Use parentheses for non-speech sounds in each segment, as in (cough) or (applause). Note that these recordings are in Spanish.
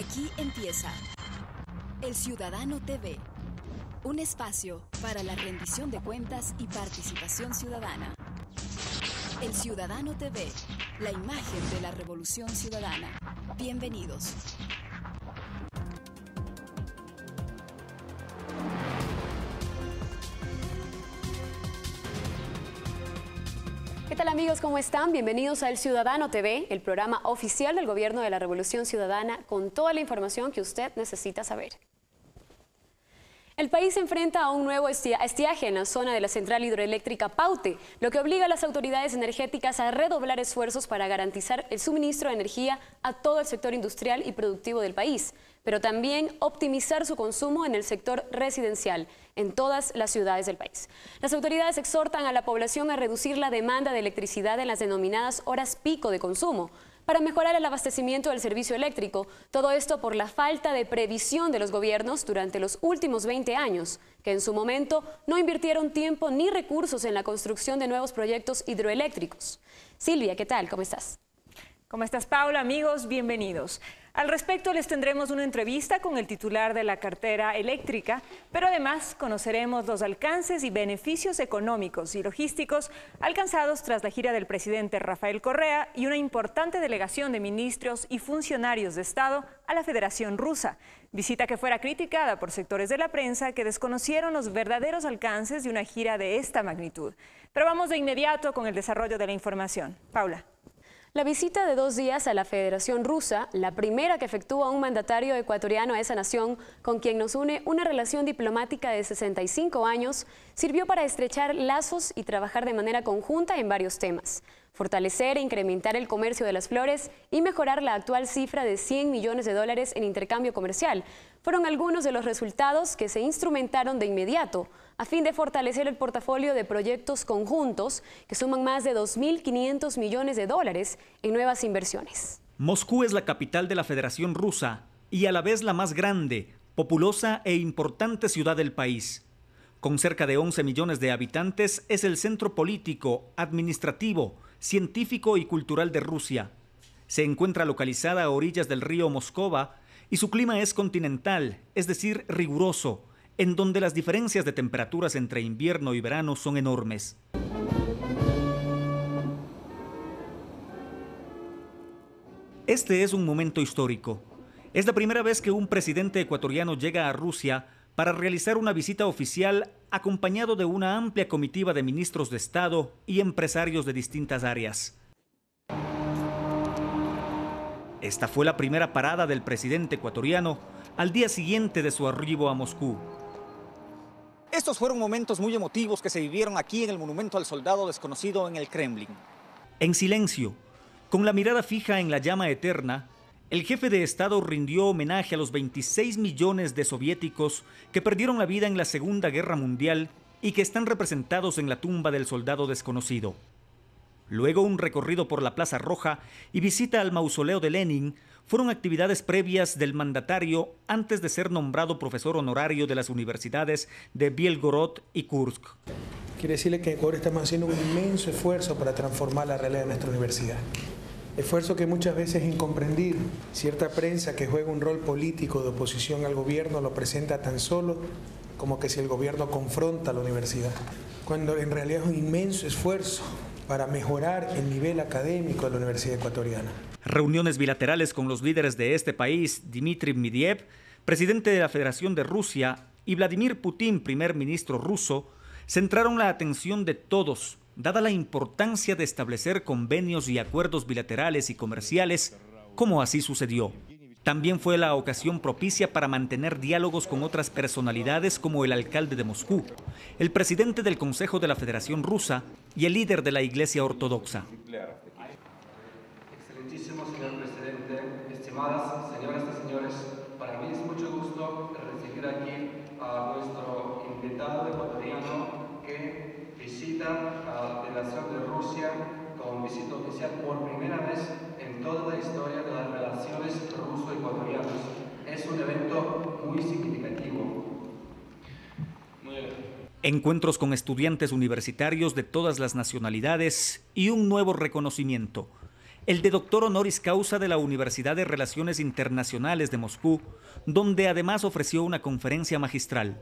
Aquí empieza El Ciudadano TV, un espacio para la rendición de cuentas y participación ciudadana. El Ciudadano TV, la imagen de la revolución ciudadana. Bienvenidos. amigos, ¿cómo están? Bienvenidos a El Ciudadano TV, el programa oficial del Gobierno de la Revolución Ciudadana, con toda la información que usted necesita saber. El país se enfrenta a un nuevo estiaje en la zona de la central hidroeléctrica Paute, lo que obliga a las autoridades energéticas a redoblar esfuerzos para garantizar el suministro de energía a todo el sector industrial y productivo del país pero también optimizar su consumo en el sector residencial en todas las ciudades del país. Las autoridades exhortan a la población a reducir la demanda de electricidad en las denominadas horas pico de consumo para mejorar el abastecimiento del servicio eléctrico, todo esto por la falta de previsión de los gobiernos durante los últimos 20 años, que en su momento no invirtieron tiempo ni recursos en la construcción de nuevos proyectos hidroeléctricos. Silvia, ¿qué tal? ¿Cómo estás? ¿Cómo estás, Paula? Amigos, bienvenidos. Al respecto les tendremos una entrevista con el titular de la cartera eléctrica, pero además conoceremos los alcances y beneficios económicos y logísticos alcanzados tras la gira del presidente Rafael Correa y una importante delegación de ministros y funcionarios de Estado a la Federación Rusa, visita que fuera criticada por sectores de la prensa que desconocieron los verdaderos alcances de una gira de esta magnitud. Pero vamos de inmediato con el desarrollo de la información. Paula. La visita de dos días a la Federación Rusa, la primera que efectúa un mandatario ecuatoriano a esa nación, con quien nos une una relación diplomática de 65 años, sirvió para estrechar lazos y trabajar de manera conjunta en varios temas. Fortalecer e incrementar el comercio de las flores y mejorar la actual cifra de 100 millones de dólares en intercambio comercial fueron algunos de los resultados que se instrumentaron de inmediato a fin de fortalecer el portafolio de proyectos conjuntos que suman más de 2.500 millones de dólares en nuevas inversiones. Moscú es la capital de la Federación Rusa y a la vez la más grande, populosa e importante ciudad del país. Con cerca de 11 millones de habitantes, es el centro político, administrativo, científico y cultural de Rusia. Se encuentra localizada a orillas del río Moscova y su clima es continental, es decir, riguroso, en donde las diferencias de temperaturas entre invierno y verano son enormes. Este es un momento histórico. Es la primera vez que un presidente ecuatoriano llega a Rusia para realizar una visita oficial acompañado de una amplia comitiva de ministros de Estado y empresarios de distintas áreas. Esta fue la primera parada del presidente ecuatoriano al día siguiente de su arribo a Moscú. Estos fueron momentos muy emotivos que se vivieron aquí en el Monumento al Soldado Desconocido en el Kremlin. En silencio, con la mirada fija en la llama eterna, el jefe de Estado rindió homenaje a los 26 millones de soviéticos que perdieron la vida en la Segunda Guerra Mundial y que están representados en la tumba del soldado desconocido luego un recorrido por la Plaza Roja y visita al mausoleo de Lenin fueron actividades previas del mandatario antes de ser nombrado profesor honorario de las universidades de Bielgorod y Kursk. Quiere decirle que ahora estamos haciendo un inmenso esfuerzo para transformar la realidad de nuestra universidad. Esfuerzo que muchas veces es incomprendido. Cierta prensa que juega un rol político de oposición al gobierno lo presenta tan solo como que si el gobierno confronta a la universidad, cuando en realidad es un inmenso esfuerzo para mejorar el nivel académico de la Universidad Ecuatoriana. Reuniones bilaterales con los líderes de este país, Dmitry Midiev, presidente de la Federación de Rusia, y Vladimir Putin, primer ministro ruso, centraron la atención de todos, dada la importancia de establecer convenios y acuerdos bilaterales y comerciales, como así sucedió. También fue la ocasión propicia para mantener diálogos con otras personalidades como el alcalde de Moscú, el presidente del Consejo de la Federación Rusa y el líder de la Iglesia Ortodoxa. Excelentísimo señor presidente, estimadas señoras y señores, para mí es mucho gusto recibir aquí a nuestro invitado ecuatoriano que visita a la Federación de Rusia con visita oficial por primera vez toda la historia de las relaciones ruso-ecuatorianas. Es un evento muy significativo. Encuentros con estudiantes universitarios de todas las nacionalidades y un nuevo reconocimiento. El de doctor honoris causa de la Universidad de Relaciones Internacionales de Moscú, donde además ofreció una conferencia magistral.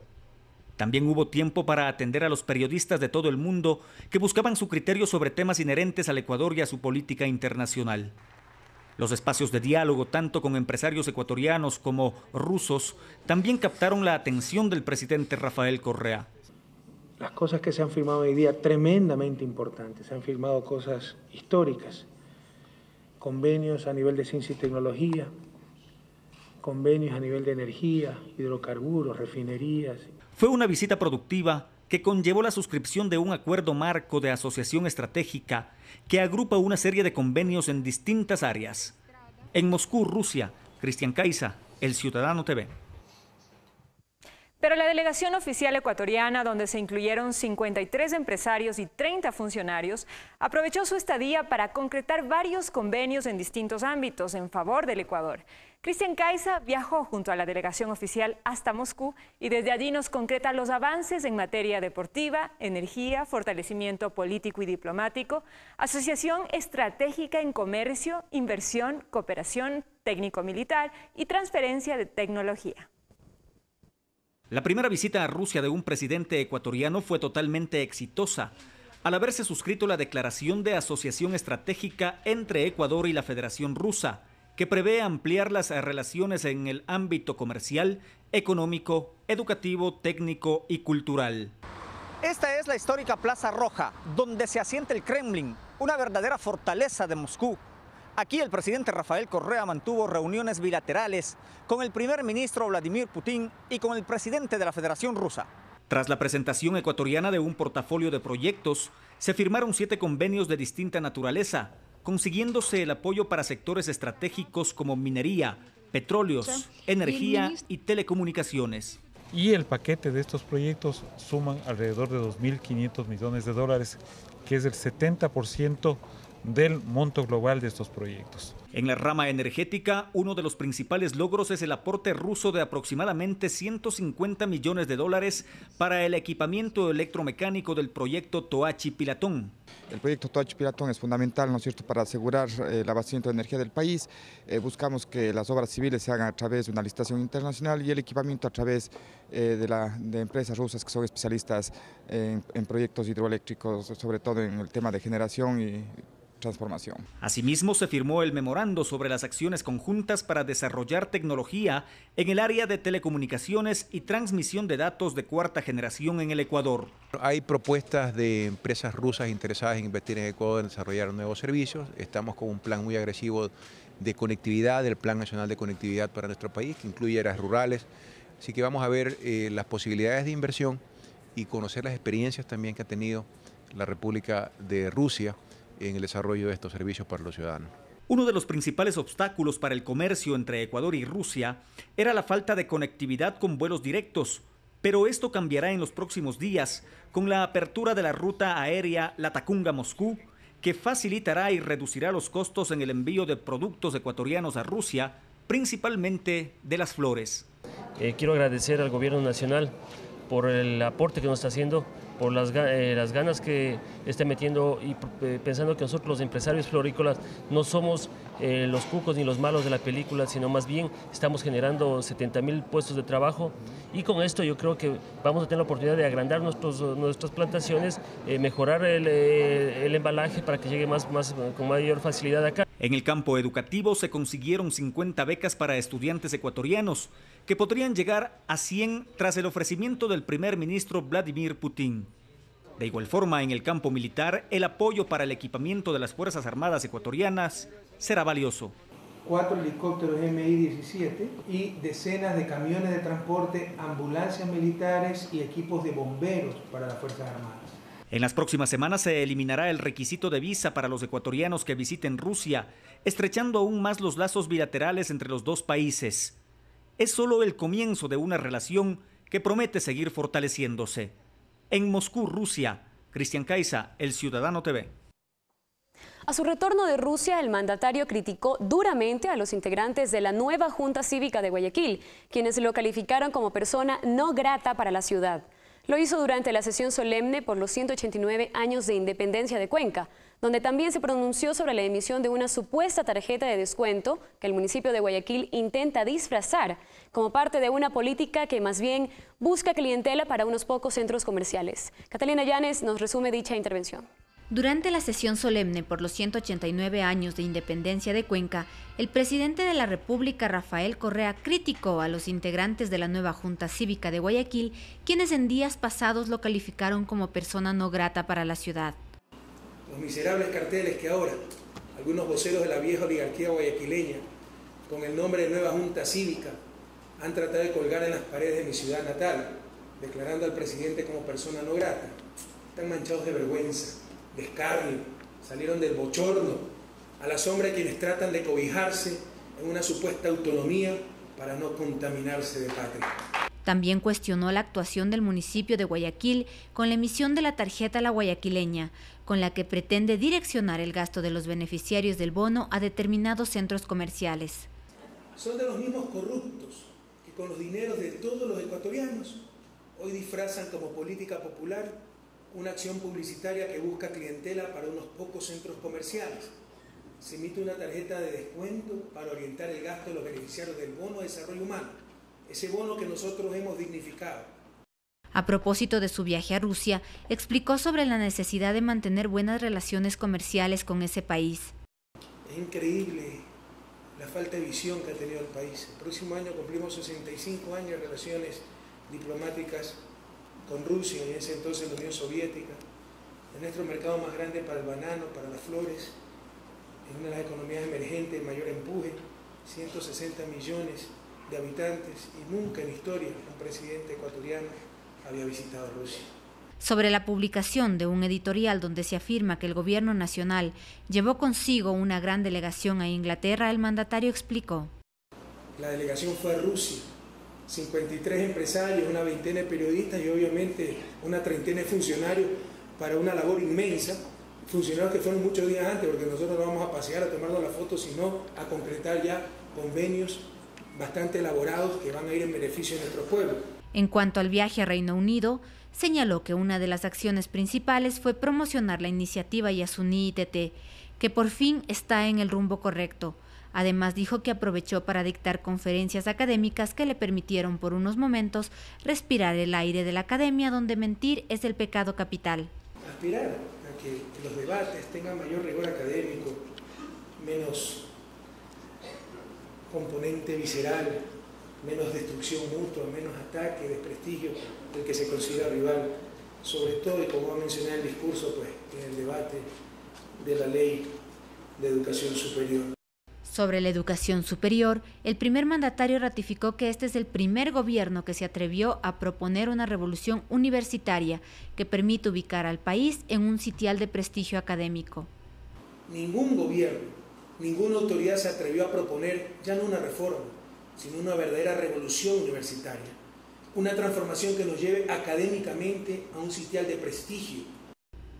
También hubo tiempo para atender a los periodistas de todo el mundo que buscaban su criterio sobre temas inherentes al Ecuador y a su política internacional. Los espacios de diálogo, tanto con empresarios ecuatorianos como rusos, también captaron la atención del presidente Rafael Correa. Las cosas que se han firmado hoy día tremendamente importantes, se han firmado cosas históricas, convenios a nivel de ciencia y tecnología, convenios a nivel de energía, hidrocarburos, refinerías. Fue una visita productiva que conllevó la suscripción de un acuerdo marco de asociación estratégica que agrupa una serie de convenios en distintas áreas. En Moscú, Rusia, Cristian Caiza, El Ciudadano TV. Pero la delegación oficial ecuatoriana, donde se incluyeron 53 empresarios y 30 funcionarios, aprovechó su estadía para concretar varios convenios en distintos ámbitos en favor del Ecuador. Cristian Caiza viajó junto a la delegación oficial hasta Moscú y desde allí nos concreta los avances en materia deportiva, energía, fortalecimiento político y diplomático, asociación estratégica en comercio, inversión, cooperación técnico-militar y transferencia de tecnología. La primera visita a Rusia de un presidente ecuatoriano fue totalmente exitosa al haberse suscrito la declaración de asociación estratégica entre Ecuador y la Federación Rusa que prevé ampliar las eh, relaciones en el ámbito comercial, económico, educativo, técnico y cultural. Esta es la histórica Plaza Roja, donde se asienta el Kremlin, una verdadera fortaleza de Moscú. Aquí el presidente Rafael Correa mantuvo reuniones bilaterales con el primer ministro Vladimir Putin y con el presidente de la Federación Rusa. Tras la presentación ecuatoriana de un portafolio de proyectos, se firmaron siete convenios de distinta naturaleza, consiguiéndose el apoyo para sectores estratégicos como minería, petróleos, energía y telecomunicaciones. Y el paquete de estos proyectos suman alrededor de 2.500 millones de dólares, que es el 70% del monto global de estos proyectos. En la rama energética, uno de los principales logros es el aporte ruso de aproximadamente 150 millones de dólares para el equipamiento electromecánico del proyecto Toachi Pilatón. El proyecto Toachi pilatón es fundamental, ¿no es cierto?, para asegurar eh, el abastecimiento de energía del país. Eh, buscamos que las obras civiles se hagan a través de una licitación internacional y el equipamiento a través eh, de, la, empresas rusas que son especialistas en, en proyectos hidroeléctricos, sobre todo en el tema de generación y transformación. Asimismo, se firmó el memorando sobre las acciones conjuntas para desarrollar tecnología en el área de telecomunicaciones y transmisión de datos de cuarta generación en el Ecuador. Hay propuestas de empresas rusas interesadas en invertir en Ecuador, en desarrollar nuevos servicios. Estamos con un plan muy agresivo de conectividad, el Plan Nacional de Conectividad para nuestro país, que incluye áreas rurales. Así que vamos a ver eh, las posibilidades de inversión y conocer las experiencias también que ha tenido la República de Rusia en el desarrollo de estos servicios para los ciudadanos. Uno de los principales obstáculos para el comercio entre Ecuador y Rusia era la falta de conectividad con vuelos directos, pero esto cambiará en los próximos días con la apertura de la ruta aérea Latacunga-Moscú, que facilitará y reducirá los costos en el envío de productos ecuatorianos a Rusia, principalmente de las flores. Eh, quiero agradecer al gobierno nacional por el aporte que nos está haciendo, por las, eh, las ganas que está metiendo y eh, pensando que nosotros los empresarios florícolas no somos eh, los cucos ni los malos de la película, sino más bien estamos generando 70 mil puestos de trabajo y con esto yo creo que vamos a tener la oportunidad de agrandar nuestros, nuestras plantaciones, mejorar el, el, embalaje para que llegue más, más, con mayor facilidad acá. En el campo educativo se consiguieron 50 becas para estudiantes ecuatorianos que podrían llegar a 100 tras el ofrecimiento del primer ministro Vladimir Putin. De igual forma, en el campo militar, el apoyo para el equipamiento de las Fuerzas Armadas ecuatorianas será valioso. Cuatro helicópteros MI-17 y decenas de camiones de transporte, ambulancias militares y equipos de bomberos para las Fuerzas Armadas. En las próximas semanas se eliminará el requisito de visa para los ecuatorianos que visiten Rusia, estrechando aún más los lazos bilaterales entre los dos países es solo el comienzo de una relación que promete seguir fortaleciéndose. En Moscú, Rusia, Cristian Caiza, El Ciudadano TV. A su retorno de Rusia, el mandatario criticó duramente a los integrantes de la nueva Junta Cívica de Guayaquil, quienes lo calificaron como persona no grata para la ciudad. Lo hizo durante la sesión solemne por los 189 años de independencia de Cuenca, donde también se pronunció sobre la emisión de una supuesta tarjeta de descuento que el municipio de Guayaquil intenta disfrazar como parte de una política que más bien busca clientela para unos pocos centros comerciales. Catalina Llanes nos resume dicha intervención. Durante la sesión solemne por los 189 años de independencia de Cuenca, el presidente de la República, Rafael Correa, criticó a los integrantes de la nueva Junta Cívica de Guayaquil, quienes en días pasados lo calificaron como persona no grata para la ciudad los miserables carteles que ahora algunos voceros de la vieja oligarquía guayaquileña, con el nombre de Nueva Junta Cívica, han tratado de colgar en las paredes de mi ciudad natal, declarando al presidente como persona no grata. Están manchados de vergüenza, descarne, salieron del bochorno, a la sombra quienes tratan de cobijarse en una supuesta autonomía para no contaminarse de patria. También cuestionó la actuación del municipio de Guayaquil con la emisión de la tarjeta La Guayaquileña, con la que pretende direccionar el gasto de los beneficiarios del bono a determinados centros comerciales. Son de los mismos corruptos que con los dineros de todos los ecuatorianos hoy disfrazan como política popular una acción publicitaria que busca clientela para unos pocos centros comerciales. Se emite una tarjeta de descuento para orientar el gasto de los beneficiarios del bono de desarrollo humano ese bono que nosotros hemos dignificado. A propósito de su viaje a Rusia, explicó sobre la necesidad de mantener buenas relaciones comerciales con ese país. Es increíble la falta de visión que ha tenido el país. El próximo año cumplimos 65 años de relaciones diplomáticas con Rusia, y en ese entonces la Unión Soviética. Es nuestro mercado más grande para el banano, para las flores. Es una de las economías emergentes de mayor empuje, 160 millones de habitantes y nunca en historia un presidente ecuatoriano había visitado Rusia. Sobre la publicación de un editorial donde se afirma que el gobierno nacional llevó consigo una gran delegación a Inglaterra, el mandatario explicó. La delegación fue a Rusia, 53 empresarios, una veintena de periodistas y obviamente una treintena de funcionarios para una labor inmensa funcionarios que fueron muchos días antes, porque nosotros no vamos a pasear a tomarnos la foto, sino a concretar ya convenios bastante elaborados que van a ir en beneficio de nuestro pueblo. En cuanto al viaje a Reino Unido, señaló que una de las acciones principales fue promocionar la iniciativa Yasuní ITT, que por fin está en el rumbo correcto. Además dijo que aprovechó para dictar conferencias académicas que le permitieron por unos momentos respirar el aire de la academia donde mentir es el pecado capital. Aspirar a que los debates tengan mayor rigor académico, menos componente visceral, menos destrucción mutua, menos ataque, desprestigio del que se considera rival, sobre todo, y como mencioné mencionado el discurso, pues en el debate de la ley de educación superior. Sobre la educación superior, el primer mandatario ratificó que este es el primer gobierno que se atrevió a proponer una revolución universitaria que permite ubicar al país en un sitial de prestigio académico. Ningún gobierno ninguna autoridad se atrevió a proponer ya no una reforma, sino una verdadera revolución universitaria, una transformación que nos lleve académicamente a un sitial de prestigio.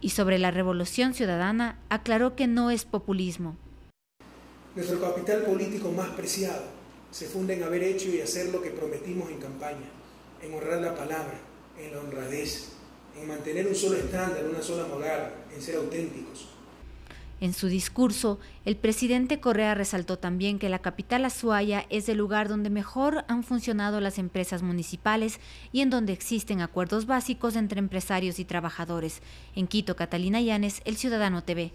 Y sobre la revolución ciudadana aclaró que no es populismo. Nuestro capital político más preciado se funda en haber hecho y hacer lo que prometimos en campaña, en honrar la palabra, en la honradez, en mantener un solo estándar, una sola moral, en ser auténticos, en su discurso, el presidente Correa resaltó también que la capital Azuaya es el lugar donde mejor han funcionado las empresas municipales y en donde existen acuerdos básicos entre empresarios y trabajadores. En Quito, Catalina Llanes, El Ciudadano TV.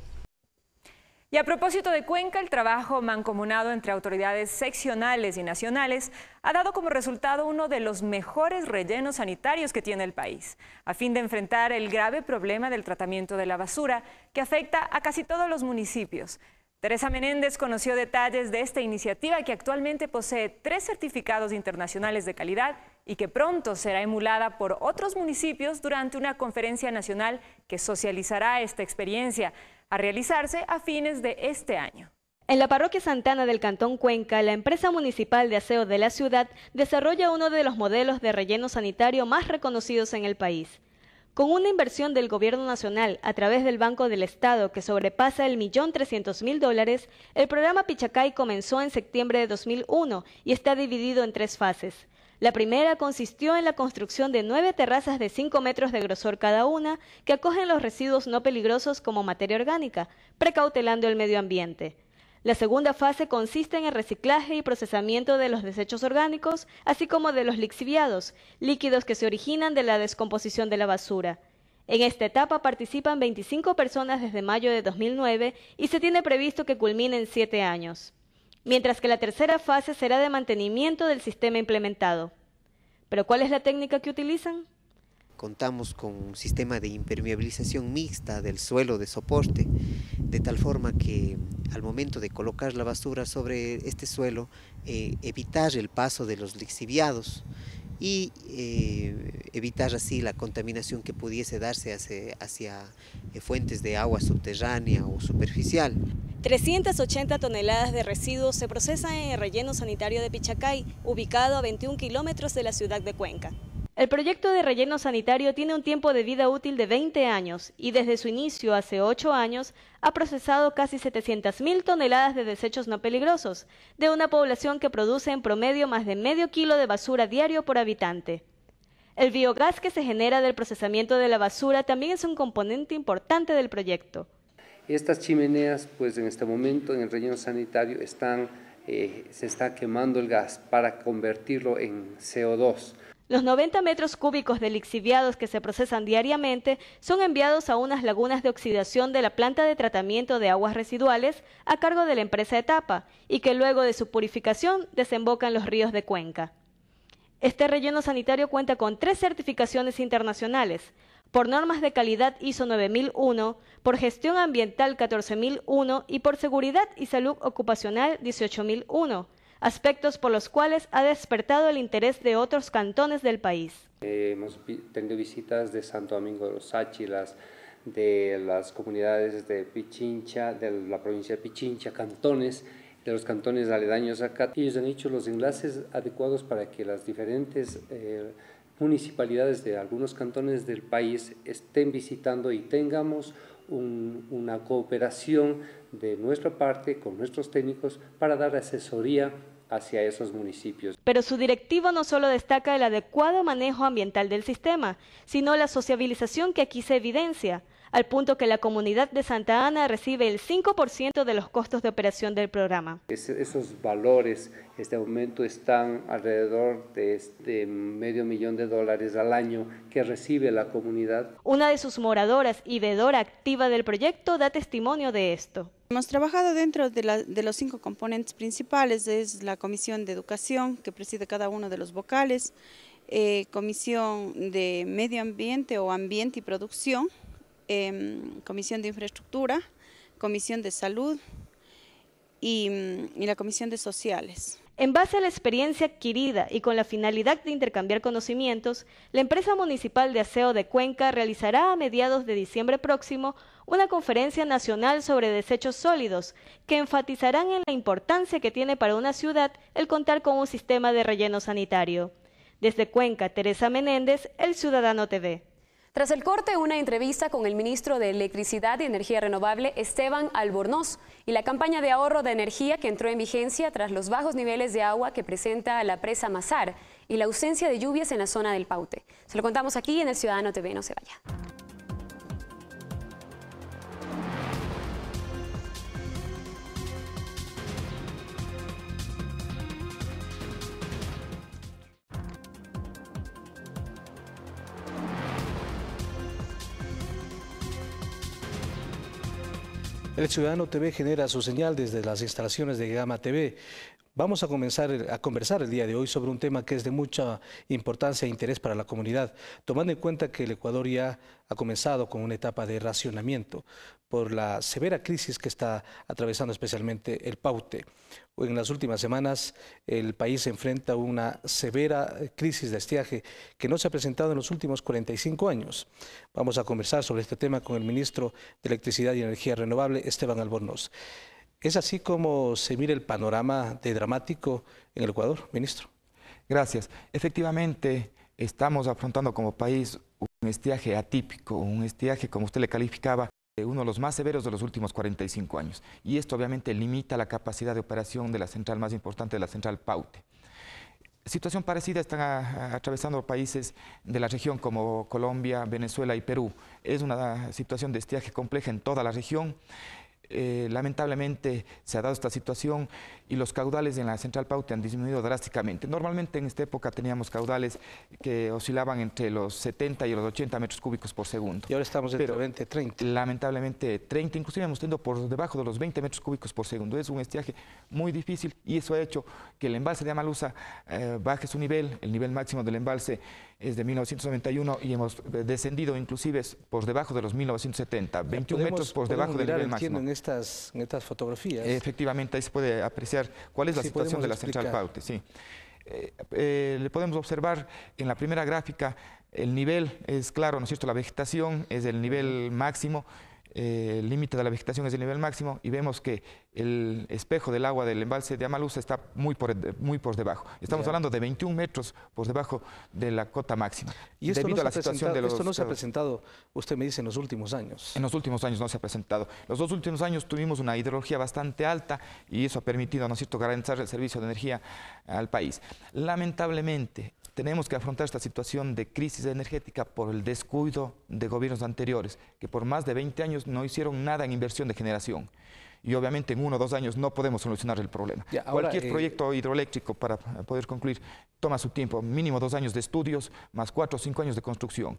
Y a propósito de Cuenca, el trabajo mancomunado entre autoridades seccionales y nacionales ha dado como resultado uno de los mejores rellenos sanitarios que tiene el país, a fin de enfrentar el grave problema del tratamiento de la basura que afecta a casi todos los municipios. Teresa Menéndez conoció detalles de esta iniciativa que actualmente posee tres certificados internacionales de calidad y que pronto será emulada por otros municipios durante una conferencia nacional que socializará esta experiencia a realizarse a fines de este año. En la parroquia Santana del Cantón Cuenca, la empresa municipal de aseo de la ciudad desarrolla uno de los modelos de relleno sanitario más reconocidos en el país. Con una inversión del Gobierno Nacional a través del Banco del Estado que sobrepasa el millón trescientos mil dólares, el programa Pichacay comenzó en septiembre de 2001 y está dividido en tres fases. La primera consistió en la construcción de nueve terrazas de cinco metros de grosor cada una que acogen los residuos no peligrosos como materia orgánica, precautelando el medio ambiente. La segunda fase consiste en el reciclaje y procesamiento de los desechos orgánicos, así como de los lixiviados, líquidos que se originan de la descomposición de la basura. En esta etapa participan 25 personas desde mayo de 2009 y se tiene previsto que culmine en siete años mientras que la tercera fase será de mantenimiento del sistema implementado. ¿Pero cuál es la técnica que utilizan? Contamos con un sistema de impermeabilización mixta del suelo de soporte, de tal forma que al momento de colocar la basura sobre este suelo, eh, evitar el paso de los lixiviados y eh, evitar así la contaminación que pudiese darse hacia, eh, fuentes de agua subterránea o superficial. 380 toneladas de residuos se procesan en el relleno sanitario de Pichacay, ubicado a 21 kilómetros de la ciudad de Cuenca. El proyecto de relleno sanitario tiene un tiempo de vida útil de 20 años y desde su inicio hace 8 años ha procesado casi 700.000 toneladas de desechos no peligrosos, de una población que produce en promedio más de medio kilo de basura diario por habitante. El biogás que se genera del procesamiento de la basura también es un componente importante del proyecto. Estas chimeneas, pues en este momento en el relleno sanitario eh, se está quemando el gas para convertirlo en CO2. Los 90 metros cúbicos de lixiviados que se procesan diariamente son enviados a unas lagunas de oxidación de la planta de tratamiento de aguas residuales a cargo de la empresa Etapa y que luego de su purificación desembocan los ríos de Cuenca. Este relleno sanitario cuenta con tres certificaciones internacionales, por normas de calidad ISO 9001, por gestión ambiental 14001 y por seguridad y salud ocupacional 18001, aspectos por los cuales ha despertado el interés de otros cantones del país. Eh, hemos tenido visitas de Santo Domingo de los Sáchilas, de las comunidades de Pichincha, de la provincia de Pichincha, cantones, de los cantones aledaños acá. Ellos han hecho los enlaces adecuados para que las diferentes... Eh, municipalidades de algunos cantones del país estén visitando y tengamos una cooperación de nuestra parte con nuestros técnicos para dar asesoría hacia esos municipios. Pero su directivo no solo destaca el adecuado manejo ambiental del sistema, sino la sociabilización que aquí se evidencia, al punto que la comunidad de Santa Ana recibe el 5% de los costos de operación del programa. esos valores, este aumento, están alrededor de este medio millón de dólares al año que recibe la comunidad. Una de sus moradoras y vedora activa del proyecto da testimonio de esto. Hemos trabajado dentro de, los cinco componentes principales, es la Comisión de Educación, que preside cada uno de los vocales, eh, Comisión de Medio Ambiente o Ambiente y Producción, em, Comisión de Infraestructura, Comisión de Salud y mm, la Comisión de Sociales. En base a la experiencia adquirida y con la finalidad de intercambiar conocimientos, la empresa municipal de aseo de Cuenca realizará a mediados de diciembre próximo una conferencia nacional sobre desechos sólidos, que enfatizarán en la importancia que tiene para una ciudad el contar con un sistema de relleno sanitario. Desde Cuenca, Teresa Menéndez, El Ciudadano TV. Tras el corte, una entrevista con el ministro de Electricidad y Energía Renovable, Esteban Albornoz, y la campaña de ahorro de energía que entró en vigencia tras los bajos niveles de agua que presenta la presa Mazar y la ausencia de lluvias en la zona del Paute. Se lo contamos aquí en el Ciudadano TV, no se vaya. El Ciudadano TV genera su señal desde las instalaciones de Gama TV. Vamos a comenzar a conversar el día de hoy sobre un tema que es de mucha importancia e interés para la comunidad, tomando en cuenta que el Ecuador ya ha comenzado con una etapa de racionamiento por la severa crisis que está atravesando especialmente el Paute. En las últimas semanas el país se enfrenta a una severa crisis de estiaje que no se ha presentado en los últimos 45 años. Vamos a conversar sobre este tema con el ministro de Electricidad y Energía Renovable, Esteban Albornoz. Es así como se mira el panorama de dramático en el Ecuador, ministro. Gracias. Efectivamente, estamos afrontando como país un estiaje atípico, un estiaje, como usted le calificaba, uno de los más severos de los últimos 45 años. Y esto obviamente limita la capacidad de operación de la central más importante, la central Paute. Situación parecida están atravesando países de la región como Colombia, Venezuela y Perú. Es una situación de estiaje compleja en toda la región. Eh, lamentablemente se ha dado esta situación y los caudales en la Central Paute han disminuido drásticamente. Normalmente en esta época teníamos caudales que oscilaban entre los 70 y los 80 metros cúbicos por segundo. Y ahora estamos entre 20, 30. Lamentablemente 30, inclusive hemos tenido por debajo de los 20 metros cúbicos por segundo. Es un estiaje muy difícil y eso ha hecho que el embalse de Amalusa eh, baje su nivel, el nivel máximo del embalse es de 1991 y hemos eh, descendido inclusive por debajo de los 1970, 21 metros por debajo del nivel máximo. En estas, en estas fotografías. Efectivamente, ahí se puede apreciar cuál es la situación de la central Paute. Sí. Eh, eh, le podemos observar en la primera gráfica el nivel, es claro, ¿no es cierto? La vegetación es el nivel máximo eh, el límite de la vegetación es el nivel máximo y vemos que el espejo del agua del embalse de Amaluz está muy por, muy por debajo. Estamos hablando de 21 metros por debajo de la cota máxima. Y esto no se ha presentado, usted me dice, en los últimos años. En los últimos años no se ha presentado. Los dos últimos años tuvimos una hidrología bastante alta y eso ha permitido, ¿no es cierto?, garantizar el servicio de energía al país. Lamentablemente, tenemos que afrontar esta situación de crisis energética por el descuido de gobiernos anteriores, que por más de 20 años no hicieron nada en inversión de generación. Y obviamente en uno o dos años no podemos solucionar el problema. Cualquier eh, proyecto hidroeléctrico, para poder concluir, toma su tiempo, mínimo dos años de estudios, más cuatro o cinco años de construcción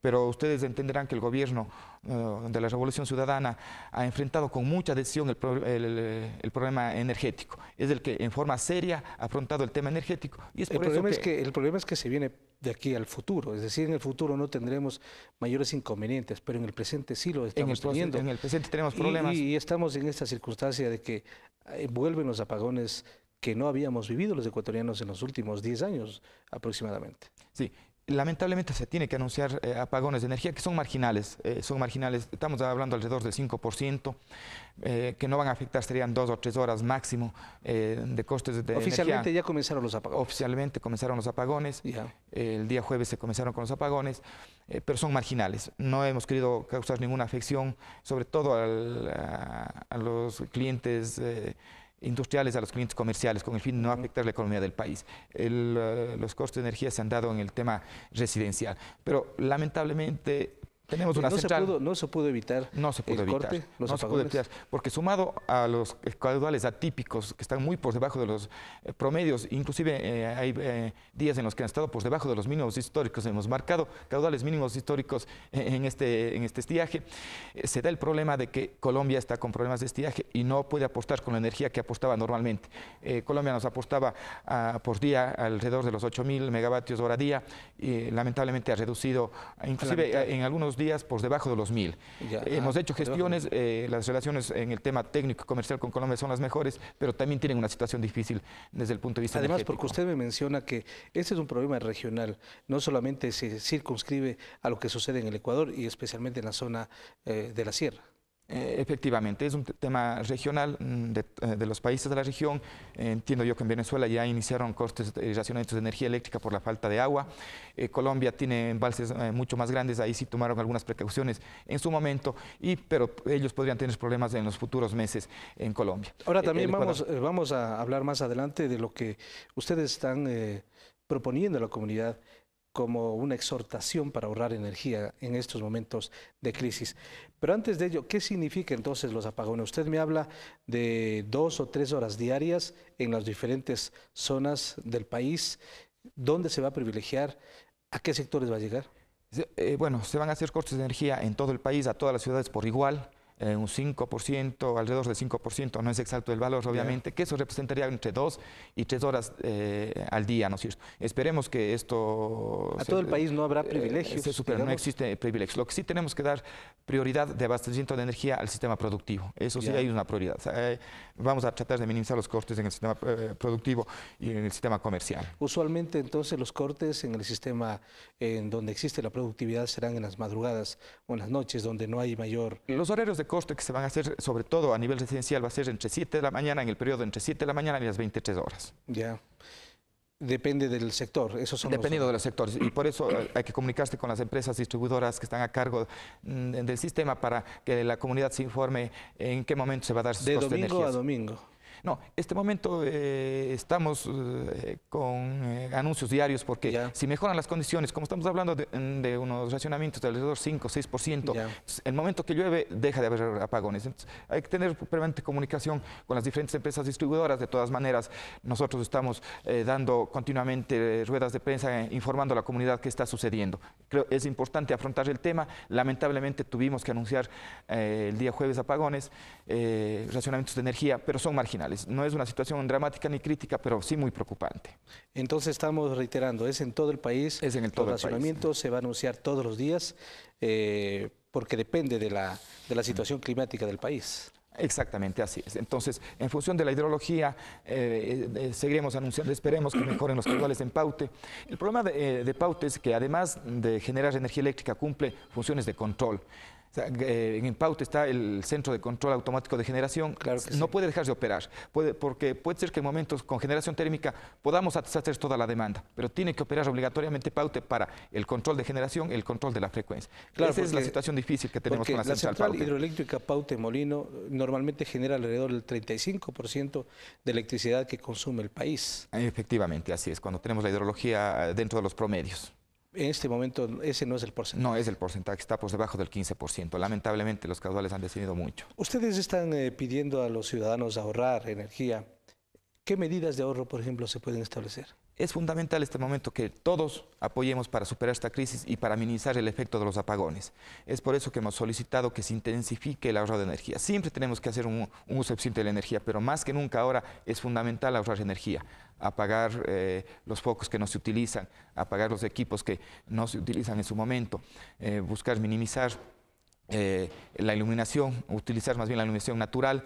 pero ustedes entenderán que el gobierno eh, de la Revolución Ciudadana ha enfrentado con mucha decisión el, problema energético. Es el que en forma seria ha afrontado el tema energético. Y el, problema Es que, el problema es que se viene de aquí al futuro, es decir, en el futuro no tendremos mayores inconvenientes, pero en el presente sí lo estamos en teniendo. En el presente tenemos problemas. Y, y, estamos en esta circunstancia de que eh, vuelven los apagones que no habíamos vivido los ecuatorianos en los últimos 10 años aproximadamente. Sí, lamentablemente se tiene que anunciar eh, apagones de energía que son marginales, eh, son marginales, estamos hablando alrededor del 5%, eh, que no van a afectar, serían dos o tres horas máximo de costes de energía. Oficialmente ya comenzaron los apagones. Oficialmente comenzaron los apagones, el día jueves se comenzaron con los apagones, pero son marginales, no hemos querido causar ninguna afección, sobre todo a, los clientes industriales a los clientes comerciales con el fin de no afectar la economía del país. Eh, los costos de energía se han dado en el tema residencial, pero lamentablemente tenemos una no Se pudo, no se pudo evitar. No se pudo evitar. Porque sumado a los caudales atípicos que están muy por debajo de los eh, promedios, inclusive eh, hay eh, días en los que han estado por debajo de los mínimos históricos. Hemos marcado caudales mínimos históricos en este, en este estiaje. se da el problema de que Colombia está con problemas de estiaje y no puede apostar con la energía que apostaba normalmente. Colombia nos apostaba ah, por día alrededor de los 8.000 megavatios hora día y lamentablemente ha reducido, inclusive en algunos días por debajo de los mil. Eh, hemos hecho gestiones, eh, las relaciones en el tema técnico y comercial con Colombia son las mejores, pero también tienen una situación difícil desde el punto de vista Además, porque usted me menciona que este es un problema regional, no solamente se circunscribe a lo que sucede en el Ecuador y especialmente en la zona eh, de la sierra. Eh, efectivamente, es un tema regional mm, eh, de, los países de la región. Eh, entiendo yo que en Venezuela ya iniciaron costes y racionamientos de energía eléctrica por la falta de agua. Colombia tiene embalses mucho más grandes, ahí sí tomaron algunas precauciones en su momento, y, pero ellos podrían tener problemas en los futuros meses en Colombia. Ahora también vamos, vamos a hablar más adelante de lo que ustedes están proponiendo a la comunidad como una exhortación para ahorrar energía en estos momentos de crisis. Pero antes de ello, ¿qué significa entonces los apagones? Usted me habla de dos o tres horas diarias en las diferentes zonas del país. ¿Dónde se va a privilegiar? ¿A qué sectores va a llegar? Eh, bueno, se van a hacer cortes de energía en todo el país, a todas las ciudades por igual. Eh, un 5%, alrededor del 5%, no es exacto el valor, obviamente, que eso representaría entre 2 y 3 horas eh, al día, ¿no es cierto? Esperemos que esto... A todo el eh, país no habrá privilegios. no existe privilegios. Lo que sí tenemos que dar prioridad de abastecimiento de energía al sistema productivo. Eso sí hay una prioridad. vamos a tratar de minimizar los cortes en el sistema productivo y en el sistema comercial. Usualmente, entonces, los cortes en el sistema en donde existe la productividad serán en las madrugadas o en las noches, donde no hay mayor... Los horarios de coste que se van a hacer, sobre todo a nivel residencial, va a ser entre 7 de la mañana, en el periodo entre 7 de la mañana y las 23 horas. Ya. Depende del sector, eso son Dependiendo del de los sectores, y por eso eh, hay que comunicarse con las empresas distribuidoras que están a cargo mm, del sistema para que la comunidad se informe en qué momento se va a dar sus De domingo a domingo. No, este momento eh, estamos eh, con eh, anuncios diarios porque si mejoran las condiciones, como estamos hablando de, mm, unos racionamientos de alrededor 5 6%, pues, el momento que llueve deja de haber apagones. hay que tener permanente comunicación con las diferentes empresas distribuidoras. De todas maneras, nosotros estamos dando continuamente ruedas de prensa informando a la comunidad qué está sucediendo. Creo es importante afrontar el tema. Lamentablemente tuvimos que anunciar el día jueves apagones, racionamientos de energía, pero son marginales. No es una situación dramática ni crítica, pero sí muy preocupante. Entonces estamos reiterando, es en todo el país. Es en el todo el racionamiento se va a anunciar todos los días eh, porque depende de la, de la situación climática del país. Exactamente, así es. Entonces, en función de la hidrología, eh, eh, seguiremos anunciando, esperemos que mejoren los caudales en Paute. El problema de, de Paute es que además de generar energía eléctrica, cumple funciones de control. O sea, eh, en está el centro de control automático de generación. no puede dejar de operar, puede, porque puede ser que en momentos con generación térmica podamos satisfacer toda la demanda, pero tiene que operar obligatoriamente Paute para el control de generación, el control de la frecuencia. Claro, Esa es la situación difícil que tenemos con la central. La hidroeléctrica Paute Molino eh, normalmente genera alrededor del 35% de electricidad que consume el país. Efectivamente, así es, cuando tenemos la hidrología eh, dentro de los promedios en este momento ese no es el porcentaje. No es el porcentaje, está por debajo del 15%. Lamentablemente los caudales han descendido mucho. Ustedes están eh, pidiendo a los ciudadanos ahorrar energía. ¿Qué medidas de ahorro, por ejemplo, se pueden establecer? Es fundamental este momento que todos apoyemos para superar esta crisis y para minimizar el efecto de los apagones. Es por eso que hemos solicitado que se intensifique el ahorro de energía. Siempre tenemos que hacer un, uso eficiente de la energía, pero más que nunca ahora es fundamental ahorrar energía, apagar eh, los focos que no se utilizan, apagar los equipos que no se utilizan en su momento, eh, buscar minimizar eh, la iluminación, utilizar más bien la iluminación natural,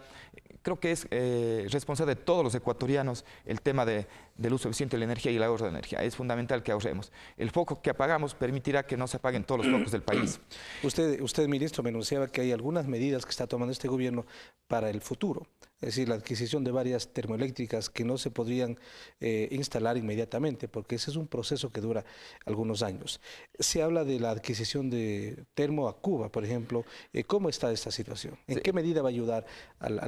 creo que es eh, responsable de todos los ecuatorianos el tema de, del uso eficiente de la energía y el ahorro de energía. Es fundamental que ahorremos. El foco que apagamos permitirá que no se apaguen todos los (clears throat) focos del país. Usted, usted ministro, me anunciaba que hay algunas medidas que está tomando este gobierno para el futuro es decir, la adquisición de varias termoeléctricas que no se podrían eh, instalar inmediatamente, porque ese es un proceso que dura algunos años. Se habla de la adquisición de termo a Cuba, por ejemplo. Eh, ¿Cómo está esta situación? ¿En qué medida va a ayudar al,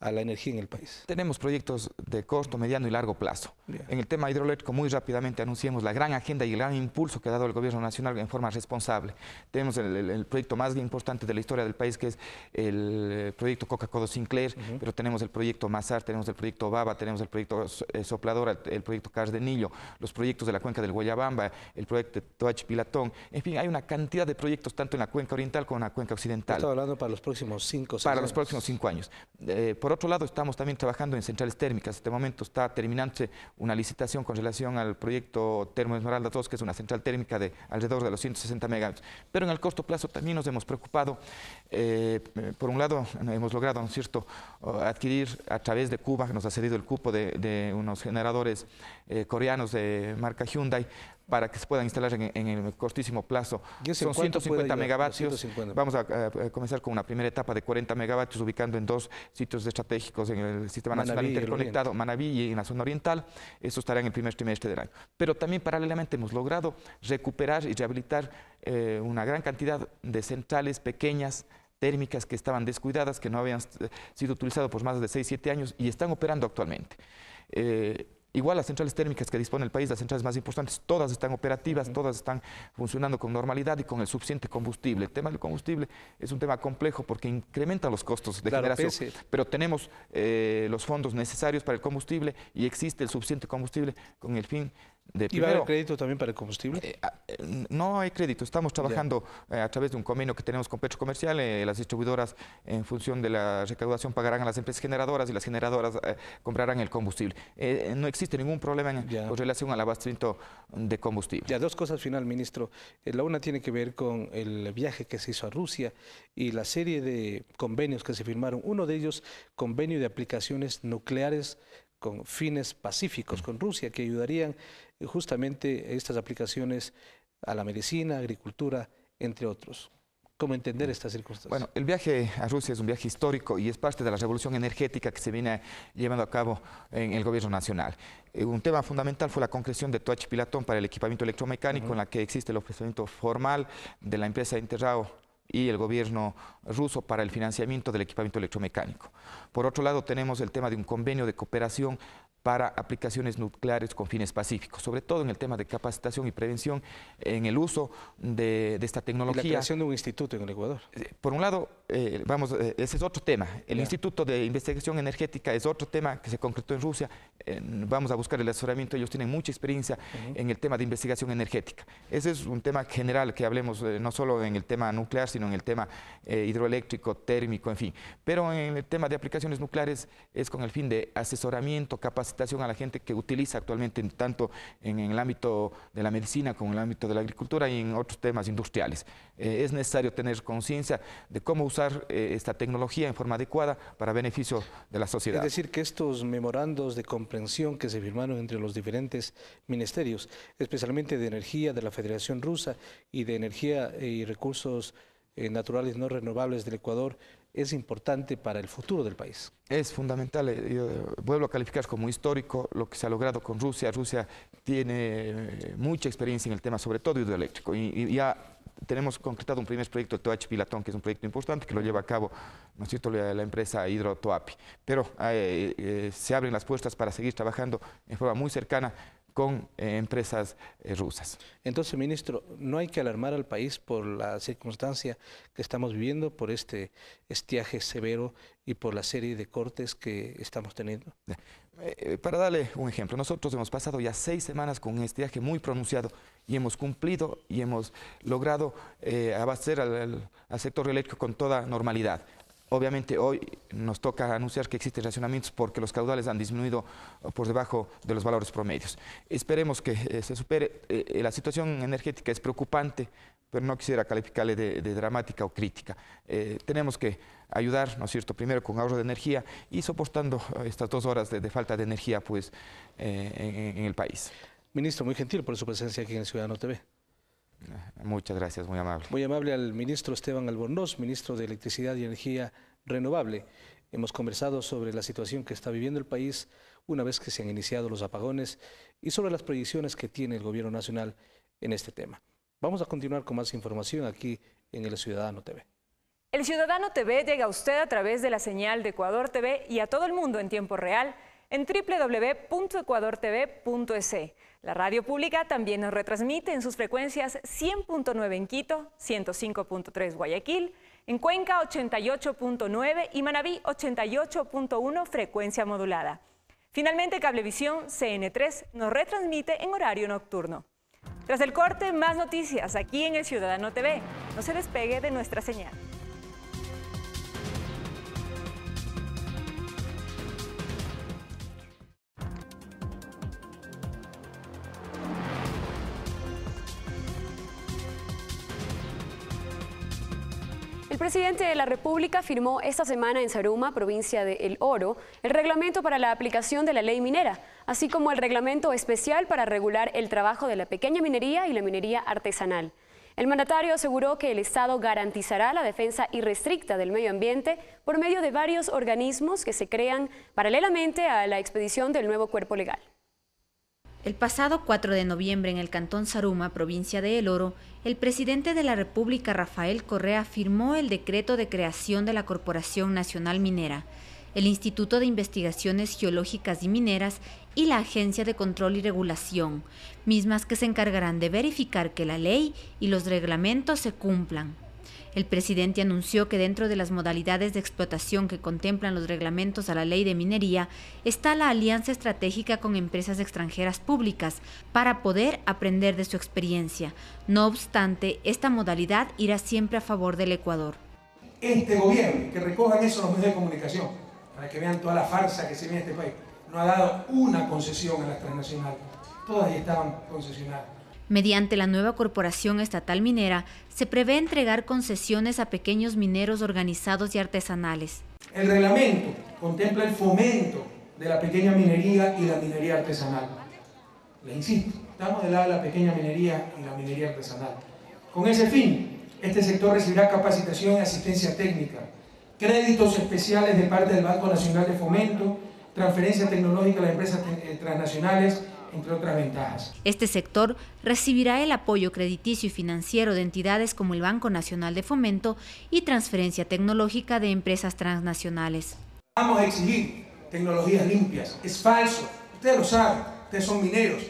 a la energía en el país. Tenemos proyectos de corto, mediano y largo plazo. En el tema hidroeléctrico, muy rápidamente anunciamos la gran agenda y el gran impulso que ha dado el Gobierno Nacional en forma responsable. Tenemos el, proyecto más importante de la historia del país, que es el eh, proyecto Coca-Cola Sinclair, pero tenemos el proyecto Mazar, tenemos el proyecto Baba, tenemos el proyecto eh, Sopladora, el, proyecto Cardenillo, los proyectos de la cuenca del Guayabamba, el proyecto de Toach Pilatón. En fin, hay una cantidad de proyectos tanto en la cuenca oriental como en la cuenca occidental. Estamos hablando para los próximos cinco, años. Para los próximos cinco años. Eh, por otro lado, estamos también trabajando en centrales térmicas. En este momento está terminante una licitación con relación al proyecto Termo Esmeralda 2, que es una central térmica de alrededor de los 160 megavatios. Pero en el corto plazo también nos hemos preocupado. Eh, eh, por un lado, hemos logrado, ¿no es cierto?, adquirir a través de Cuba, que nos ha cedido el cupo de, unos generadores eh, coreanos de marca Hyundai, para que se puedan instalar en, el cortísimo plazo. Son 150 megavatios. Vamos a, comenzar con una primera etapa de 40 megavatios, ubicando en dos sitios estratégicos en el Sistema Nacional Interconectado, Manabí y en la zona oriental. eso estará en el primer trimestre del año. Pero también paralelamente hemos logrado recuperar y rehabilitar eh, una gran cantidad de centrales pequeñas térmicas que estaban descuidadas, que no habían eh, sido utilizadas por más de 6, 7 años y están operando actualmente. Eh, Igual las centrales térmicas que dispone el país, las centrales más importantes, todas están operativas, todas están funcionando con normalidad y con el suficiente combustible. El tema del combustible es un tema complejo porque incrementa los costos de generación, pero tenemos eh, los fondos necesarios para el combustible y existe el suficiente combustible con el fin ¿Y va a crédito también para el combustible? Eh, ah, eh, no hay crédito. Estamos trabajando eh, a través de un convenio que tenemos con Comercial, las distribuidoras, en función de la recaudación, pagarán a las empresas generadoras y las generadoras comprarán el combustible. no existe ningún problema en relación al abastecimiento de combustible. Ya, dos cosas final, ministro. La una tiene que ver con el viaje que se hizo a Rusia y la serie de convenios que se firmaron. Uno de ellos, convenio de aplicaciones nucleares con fines pacíficos con Rusia, que ayudarían justamente estas aplicaciones a la medicina, agricultura, entre otros. ¿Cómo entender estas circunstancias? Bueno, el viaje a Rusia es un viaje histórico y es parte de la revolución energética que se viene llevando a cabo en el gobierno nacional. Eh, un tema fundamental fue la concreción de toach Pilatón para el equipamiento electromecánico, en la que existe el ofrecimiento formal de la empresa Interrao y el gobierno ruso para el financiamiento del equipamiento electromecánico. Por otro lado, tenemos el tema de un convenio de cooperación para aplicaciones nucleares con fines pacíficos, sobre todo en el tema de capacitación y prevención en el uso de, esta tecnología. la creación de un instituto en el Ecuador. Eh, por un lado, eh, vamos, eh, ese es otro tema. El Instituto de Investigación Energética es otro tema que se concretó en Rusia. vamos a buscar el asesoramiento. Ellos tienen mucha experiencia en el tema de investigación energética. Ese es un tema general que hablemos no solo en el tema nuclear, sino en el tema hidroeléctrico, térmico, en fin. Pero en el tema de aplicaciones nucleares es con el fin de asesoramiento, capacitación, a la gente que utiliza actualmente tanto en, el ámbito de la medicina como en el ámbito de la agricultura y en otros temas industriales. Eh, es necesario tener conciencia de cómo usar eh, esta tecnología en forma adecuada para beneficio de la sociedad. Es decir, que estos memorandos de comprensión que se firmaron entre los diferentes ministerios, especialmente de energía de la Federación Rusa y de energía y recursos eh, naturales no renovables del Ecuador, es importante para el futuro del país. Es fundamental, eh, yo eh, vuelvo a calificar como histórico lo que se ha logrado con Rusia. Rusia tiene eh, mucha experiencia en el tema, sobre todo hidroeléctrico, y, ya tenemos concretado un primer proyecto, Toh Pilatón, que es un proyecto importante que lo lleva a cabo ¿no cierto? La, empresa Hidro Toapi. Pero se abren las puertas para seguir trabajando en forma muy cercana con eh, empresas eh, rusas. Entonces, ministro, no hay que alarmar al país por la circunstancia que estamos viviendo, por este estiaje severo y por la serie de cortes que estamos teniendo. Eh, para darle un ejemplo, nosotros hemos pasado ya seis semanas con un estiaje muy pronunciado y hemos cumplido y hemos logrado abastecer al, al, sector eléctrico con toda normalidad. Obviamente hoy nos toca anunciar que existen racionamientos porque los caudales han disminuido uh, por debajo de los valores promedios. Esperemos que eh, se supere. Eh, eh, la situación energética es preocupante, pero no quisiera calificarle de, dramática o crítica. tenemos que ayudar, ¿no es cierto?, primero con ahorro de energía y soportando uh, estas dos horas de, falta de energía pues, en, en el país. Ministro, muy gentil por su presencia aquí en Ciudadano TV. Muchas gracias, muy amable. Muy amable al ministro Esteban Albornoz, ministro de Electricidad y Energía Renovable. Hemos conversado sobre la situación que está viviendo el país una vez que se han iniciado los apagones y sobre las proyecciones que tiene el gobierno nacional en este tema. Vamos a continuar con más información aquí en El Ciudadano TV. El Ciudadano TV llega a usted a través de la señal de Ecuador TV y a todo el mundo en tiempo real en www.ecuadortv.es. La radio pública también nos retransmite en sus frecuencias 100.9 en Quito, 105.3 Guayaquil, en Cuenca 88.9 y Manabí 88.1 frecuencia modulada. Finalmente, Cablevisión CN3 nos retransmite en horario nocturno. Tras el corte, más noticias aquí en el Ciudadano TV. No se despegue de nuestra señal. El presidente de la República firmó esta semana en Saruma, provincia de El Oro, el reglamento para la aplicación de la ley minera, así como el reglamento especial para regular el trabajo de la pequeña minería y la minería artesanal. El mandatario aseguró que el Estado garantizará la defensa irrestricta del medio ambiente por medio de varios organismos que se crean paralelamente a la expedición del nuevo cuerpo legal. El pasado 4 de noviembre en el Cantón Saruma, provincia de El Oro, el presidente de la República, Rafael Correa, firmó el decreto de creación de la Corporación Nacional Minera, el Instituto de Investigaciones Geológicas y Mineras y la Agencia de Control y Regulación, mismas que se encargarán de verificar que la ley y los reglamentos se cumplan. El presidente anunció que dentro de las modalidades de explotación que contemplan los reglamentos a la ley de minería está la alianza estratégica con empresas extranjeras públicas para poder aprender de su experiencia. No obstante, esta modalidad irá siempre a favor del Ecuador. Este gobierno, que recojan eso los medios de comunicación, para que vean toda la farsa que se viene en este país, no ha dado una concesión a la transnacionales. Todas estaban concesionadas. Mediante la nueva Corporación Estatal Minera, se prevé entregar concesiones a pequeños mineros organizados y artesanales. El reglamento contempla el fomento de la pequeña minería y la minería artesanal. Le insisto, estamos del lado de la pequeña minería y la minería artesanal. Con ese fin, este sector recibirá capacitación y asistencia técnica, créditos especiales de parte del Banco Nacional de Fomento, transferencia tecnológica a las empresas eh, transnacionales, este sector recibirá el apoyo crediticio y financiero de entidades como el Banco Nacional de Fomento y transferencia tecnológica de empresas transnacionales. Vamos a exigir tecnologías limpias. Es falso, ustedes lo saben, ustedes son mineros,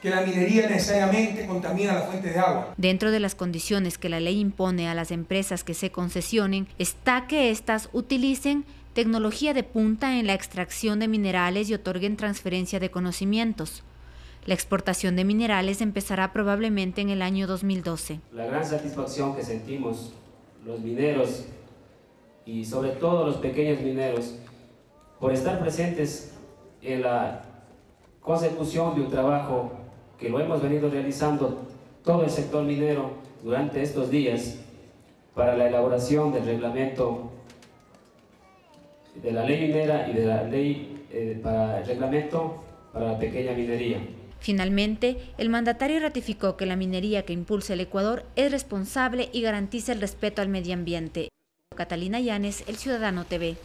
que la minería necesariamente contamina las fuentes de agua. Dentro de las condiciones que la ley impone a las empresas que se concesionen está que éstas utilicen tecnología de punta en la extracción de minerales y otorguen transferencia de conocimientos. La exportación de minerales empezará probablemente en el año 2012. La gran satisfacción que sentimos los mineros y sobre todo los pequeños mineros por estar presentes en la consecución de un trabajo que lo hemos venido realizando todo el sector minero durante estos días para la elaboración del reglamento de la ley minera y de la ley eh, para el reglamento para la pequeña minería. Finalmente, el mandatario ratificó que la minería que impulsa el Ecuador es responsable y garantiza el respeto al medio ambiente. Catalina Llanes, El Ciudadano TV.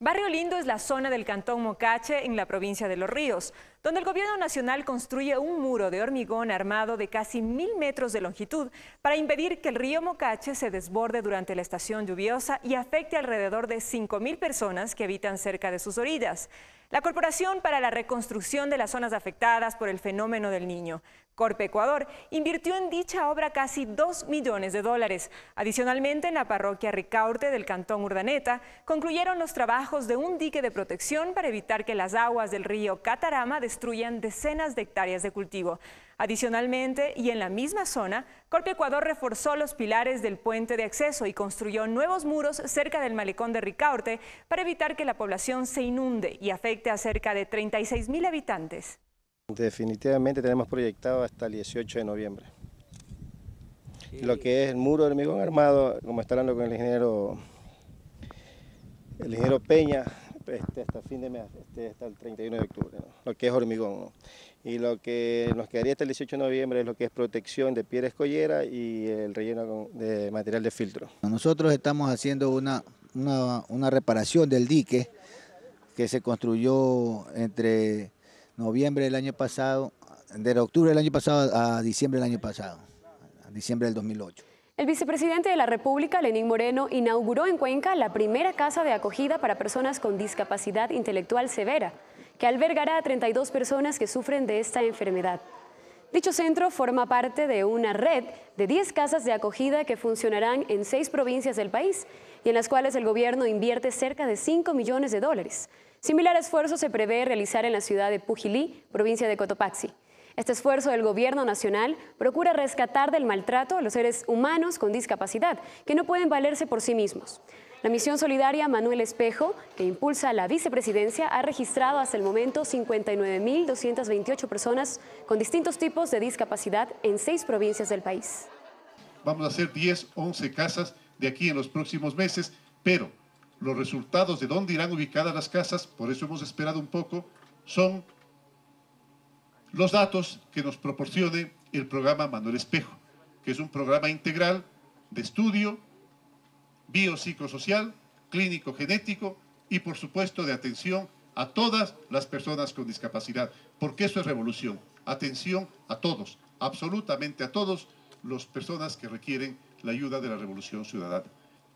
Barrio Lindo es la zona del Cantón Mocache en la provincia de Los Ríos, donde el gobierno nacional construye un muro de hormigón armado de casi mil metros de longitud para impedir que el río Mocache se desborde durante la estación lluviosa y afecte alrededor de 5.000 personas que habitan cerca de sus orillas. La Corporación para la Reconstrucción de las Zonas Afectadas por el Fenómeno del Niño, Corpe Ecuador, invirtió en dicha obra casi 2 millones de dólares. Adicionalmente, en la parroquia Ricaurte del Cantón Urdaneta, concluyeron los trabajos de un dique de protección para evitar que las aguas del río Catarama destruyan decenas de hectáreas de cultivo. Adicionalmente, y en la misma zona, Corte Ecuador reforzó los pilares del puente de acceso y construyó nuevos muros cerca del malecón de Ricaurte para evitar que la población se inunde y afecte a cerca de 36 mil habitantes. Definitivamente tenemos proyectado hasta el 18 de noviembre. Lo que es el muro de hormigón armado, como está hablando con el ingeniero, el ingeniero Peña, este, hasta fin de mes, este, hasta el 31 de octubre, lo que es hormigón. Y lo que nos quedaría hasta el 18 de noviembre es lo que es protección de piedra escollera y el relleno de material de filtro. Nosotros estamos haciendo una, una, reparación del dique que se construyó entre noviembre del año pasado, de octubre del año pasado a diciembre del año pasado, a diciembre del 2008. El vicepresidente de la República, Lenín Moreno, inauguró en Cuenca la primera casa de acogida para personas con discapacidad intelectual severa, que albergará a 32 personas que sufren de esta enfermedad. Dicho centro forma parte de una red de 10 casas de acogida que funcionarán en seis provincias del país y en las cuales el gobierno invierte cerca de 5 millones de dólares. Similar esfuerzo se prevé realizar en la ciudad de Pujilí, provincia de Cotopaxi. Este esfuerzo del Gobierno Nacional procura rescatar del maltrato a los seres humanos con discapacidad, que no pueden valerse por sí mismos. La misión solidaria Manuel Espejo, que impulsa la vicepresidencia, ha registrado hasta el momento 59.228 personas con distintos tipos de discapacidad en seis provincias del país. Vamos a hacer 10, 11 casas de aquí en los próximos meses, pero los resultados de dónde irán ubicadas las casas, por eso hemos esperado un poco, son los datos que nos proporcione el programa Manuel Espejo, que es un programa integral de estudio biopsicosocial, clínico genético y por supuesto de atención a todas las personas con discapacidad, porque eso es revolución, atención a todos, absolutamente a todos las personas que requieren la ayuda de la revolución ciudadana.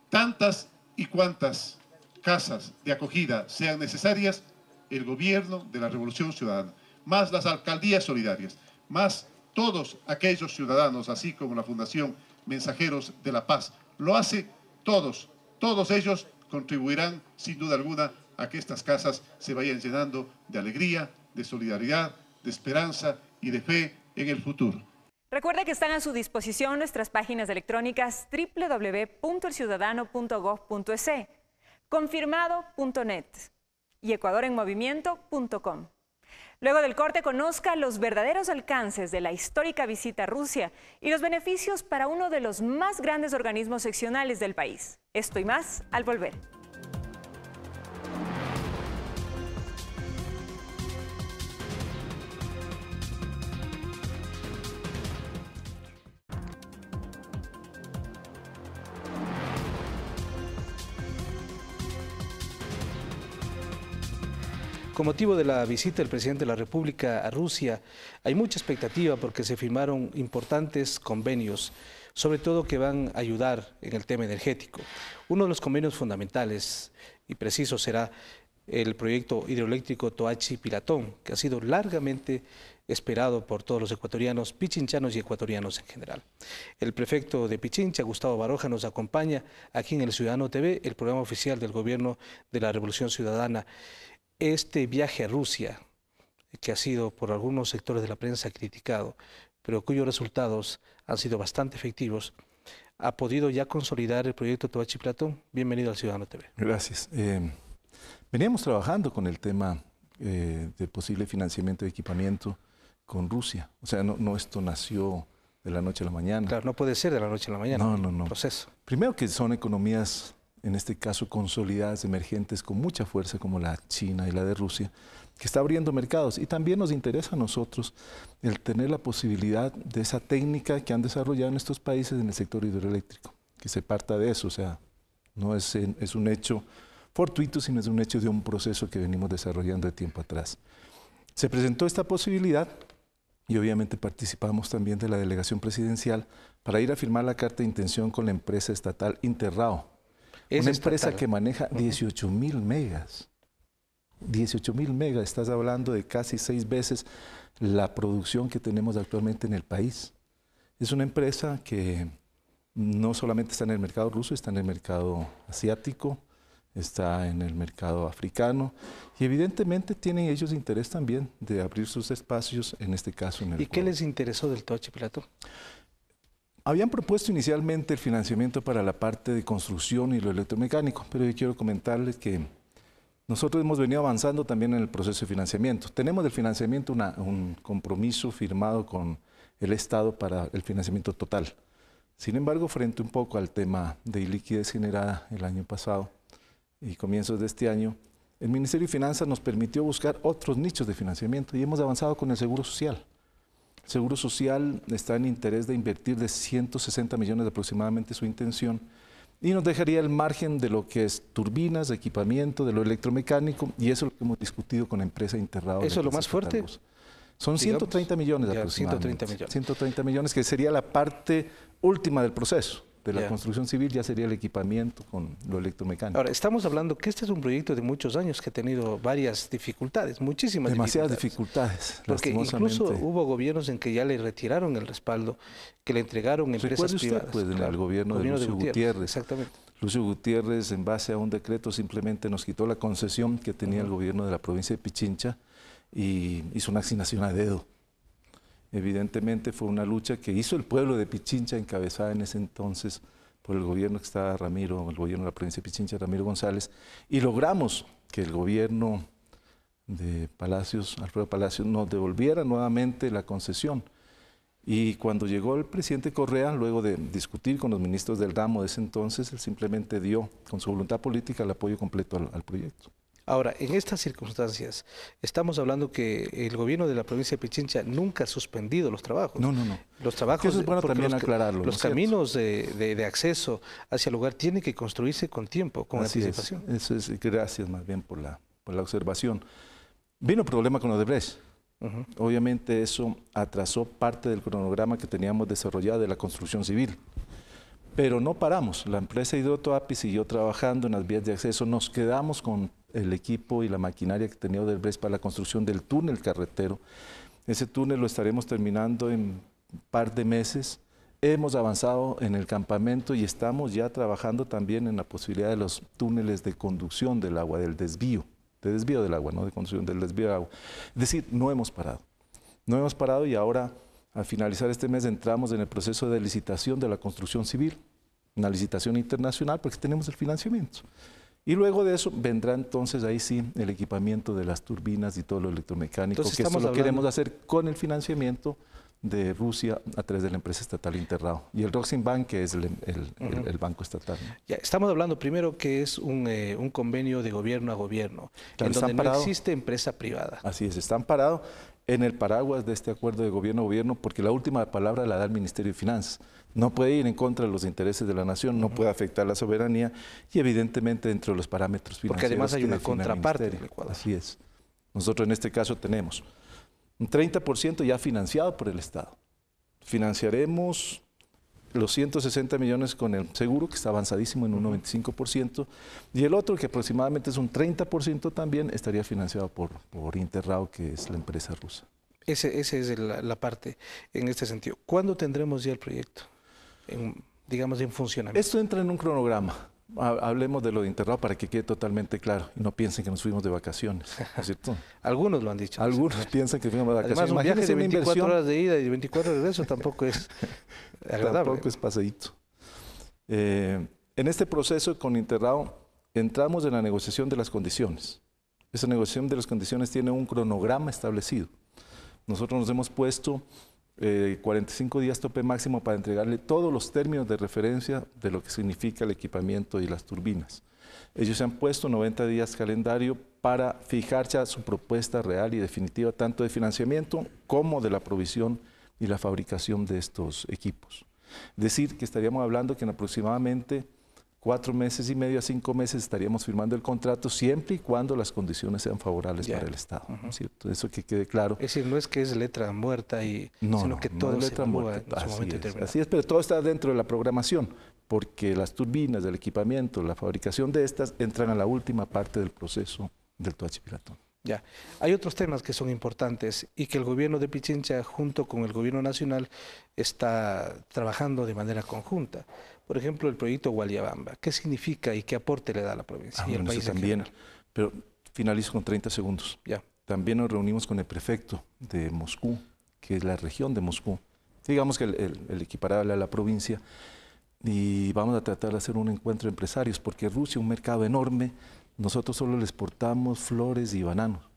Tantas y cuantas casas de acogida sean necesarias, el gobierno de la revolución ciudadana más las alcaldías solidarias, más todos aquellos ciudadanos, así como la Fundación Mensajeros de la Paz. Lo hace todos, todos ellos contribuirán sin duda alguna a que estas casas se vayan llenando de alegría, de solidaridad, de esperanza y de fe en el futuro. Recuerda que están a su disposición nuestras páginas electrónicas www.elciudadano.gov.es, confirmado.net y ecuadorenmovimiento.com. Luego del corte, conozca los verdaderos alcances de la histórica visita a Rusia y los beneficios para uno de los más grandes organismos seccionales del país. Esto y más al volver. Con motivo de la visita del presidente de la República a Rusia, hay mucha expectativa porque se firmaron importantes convenios, sobre todo que van a ayudar en el tema energético. Uno de los convenios fundamentales y precisos será el proyecto hidroeléctrico Toachi-Pilatón, que ha sido largamente esperado por todos los ecuatorianos, pichinchanos y ecuatorianos en general. El prefecto de Pichincha, Gustavo Baroja, nos acompaña aquí en el Ciudadano TV, el programa oficial del Gobierno de la Revolución Ciudadana este viaje a Rusia, que ha sido por algunos sectores de la prensa criticado, pero cuyos resultados han sido bastante efectivos, ha podido ya consolidar el proyecto tobachi Platón. Bienvenido al Ciudadano TV. Gracias. Eh, veníamos trabajando con el tema del eh, de posible financiamiento de equipamiento con Rusia. O sea, no, no esto nació de la noche a la mañana. Claro, no puede ser de la noche a la mañana. No, no, no. Proceso. Primero que son economías en este caso consolidadas, emergentes con mucha fuerza como la China y la de Rusia, que está abriendo mercados. Y también nos interesa a nosotros el tener la posibilidad de esa técnica que han desarrollado en estos países en el sector hidroeléctrico, que se parta de eso, o sea, no es, es un hecho fortuito, sino es un hecho de un proceso que venimos desarrollando de tiempo atrás. Se presentó esta posibilidad y obviamente participamos también de la delegación presidencial para ir a firmar la carta de intención con la empresa estatal Interrao, es una empresa que maneja 18 mil megas. 18 mil megas, estás hablando de casi seis veces la producción que tenemos actualmente en el país. Es una empresa que no solamente está en el mercado ruso, está en el mercado asiático, está en el mercado africano y evidentemente tienen ellos interés también de abrir sus espacios, en este caso en el ¿Y qué les interesó del Tochi, Pilato? Habían propuesto inicialmente el financiamiento para la parte de construcción y lo electromecánico, pero yo quiero comentarles que nosotros hemos venido avanzando también en el proceso de financiamiento. Tenemos del financiamiento un compromiso firmado con el Estado para el financiamiento total. Sin embargo, frente un poco al tema de liquidez generada el año pasado y comienzos de este año, el Ministerio de Finanzas nos permitió buscar otros nichos de financiamiento y hemos avanzado con el Seguro Social. Seguro Social está en interés de invertir de 160 millones aproximadamente su intención y nos dejaría el margen de lo que es turbinas, equipamiento, de lo electromecánico y eso es lo que hemos discutido con la empresa Interrado. ¿Eso es lo más fuerte? Son 130 millones aproximadamente. 130 millones. 130 millones que sería la parte última del proceso de la construcción civil ya sería el equipamiento con lo electromecánico. Ahora, estamos hablando que este es un proyecto de muchos años que ha tenido varias dificultades, muchísimas Demasiadas dificultades. porque incluso hubo gobiernos en que ya le retiraron el respaldo, que le entregaron empresas privadas. Pues, el gobierno, de Lucio Gutiérrez, Exactamente. Lucio Gutiérrez, en base a un decreto, simplemente nos quitó la concesión que tenía el gobierno de la provincia de Pichincha y hizo una asignación a dedo. Evidentemente fue una lucha que hizo el pueblo de Pichincha, encabezada en ese entonces por el gobierno que estaba Ramiro, el gobierno de la provincia de Pichincha, Ramiro González, y logramos que el gobierno de Palacios, Alfredo Palacios, nos devolviera nuevamente la concesión. Y cuando llegó el presidente Correa, luego de discutir con los ministros del ramo de ese entonces, él simplemente dio con su voluntad política el apoyo completo al proyecto. Ahora, en estas circunstancias, estamos hablando que el gobierno de la provincia de Pichincha nunca ha suspendido los trabajos. No, no, no. Los trabajos. Eso es bueno también aclararlo. Los caminos de, acceso hacia el lugar tienen que construirse con tiempo, con anticipación. Eso es, gracias más bien por la, por la observación. Vino problema con los de Obviamente eso atrasó parte del cronograma que teníamos desarrollado de la construcción civil. Pero no paramos. La empresa Hidrotoapi siguió trabajando en las vías de acceso. Nos quedamos con el equipo y la maquinaria que tenía Odebrecht para la construcción del túnel carretero. Ese túnel lo estaremos terminando en un par de meses. Hemos avanzado en el campamento y estamos ya trabajando también en la posibilidad de los túneles de conducción del agua, del desvío, de desvío del agua, no de conducción, del desvío del agua. Es decir, no hemos parado. No hemos parado y ahora, al finalizar este mes, entramos en el proceso de licitación de la construcción civil, una licitación internacional porque tenemos el financiamiento. Y luego de eso vendrá entonces ahí sí el equipamiento de las turbinas y todo lo electromecánico, que eso lo queremos hacer con el financiamiento de Rusia a través de la empresa estatal Interrao y el Roxin Bank, que es el, banco estatal. Ya, estamos hablando primero que es un, eh, convenio de gobierno a gobierno, en donde no existe empresa privada. Así es, están parados en el paraguas de este acuerdo de gobierno-gobierno, porque la última palabra la da el Ministerio de Finanzas. No puede ir en contra de los intereses de la nación, no puede afectar la soberanía y evidentemente dentro de los parámetros financieros. Porque además hay una contraparte del Así es. Nosotros en este caso tenemos un 30% ya financiado por el Estado. Financiaremos los 160 millones con el seguro, que está avanzadísimo en un 95%, y el otro, que aproximadamente es un 30% también, estaría financiado por, por Interrao, que es la empresa rusa. Esa ese es la, parte en este sentido. ¿Cuándo tendremos ya el proyecto, digamos, en funcionamiento? Esto entra en un cronograma. Hablemos de lo de Interrao para que quede totalmente claro y no piensen que nos fuimos de vacaciones, es cierto? (laughs) Algunos lo han dicho. Algunos (laughs) piensan que fuimos de vacaciones. Además, un viaje de 24 horas de ida y 24 de regreso tampoco es (laughs) agradable. Tampoco es paseíto. Eh, en este proceso con Interrao entramos en la negociación de las condiciones. Esa negociación de las condiciones tiene un cronograma establecido. Nosotros nos hemos puesto 45 eh, días tope máximo para entregarle todos los términos de referencia de lo que significa el equipamiento y las turbinas. Ellos se han puesto 90 días calendario para fijar ya su propuesta real y definitiva tanto de financiamiento como de la provisión y la fabricación de estos equipos. decir, que estaríamos hablando que en aproximadamente cuatro meses y medio a cinco meses estaríamos firmando el contrato siempre y cuando las condiciones sean favorables para el Estado. Eso que quede claro. Es decir, no es que es letra muerta, y, sino que todo es muerta. pero todo está dentro de la programación, porque las turbinas, el equipamiento, la fabricación de estas entran a la última parte del proceso del Tuachipiratón. Ya. Hay otros temas que son importantes y que el gobierno de Pichincha junto con el gobierno nacional está trabajando de manera conjunta. Por ejemplo, el proyecto Gualiabamba. ¿Qué significa y qué aporte le da a la provincia ah, y al país también? Pero finalizo con 30 segundos. Ya. También nos reunimos con el prefecto de Moscú, que es la región de Moscú. Digamos que el, equiparable a la provincia. Y vamos a tratar de hacer un encuentro de empresarios, porque Rusia es un mercado enorme. Nosotros solo le exportamos flores y bananos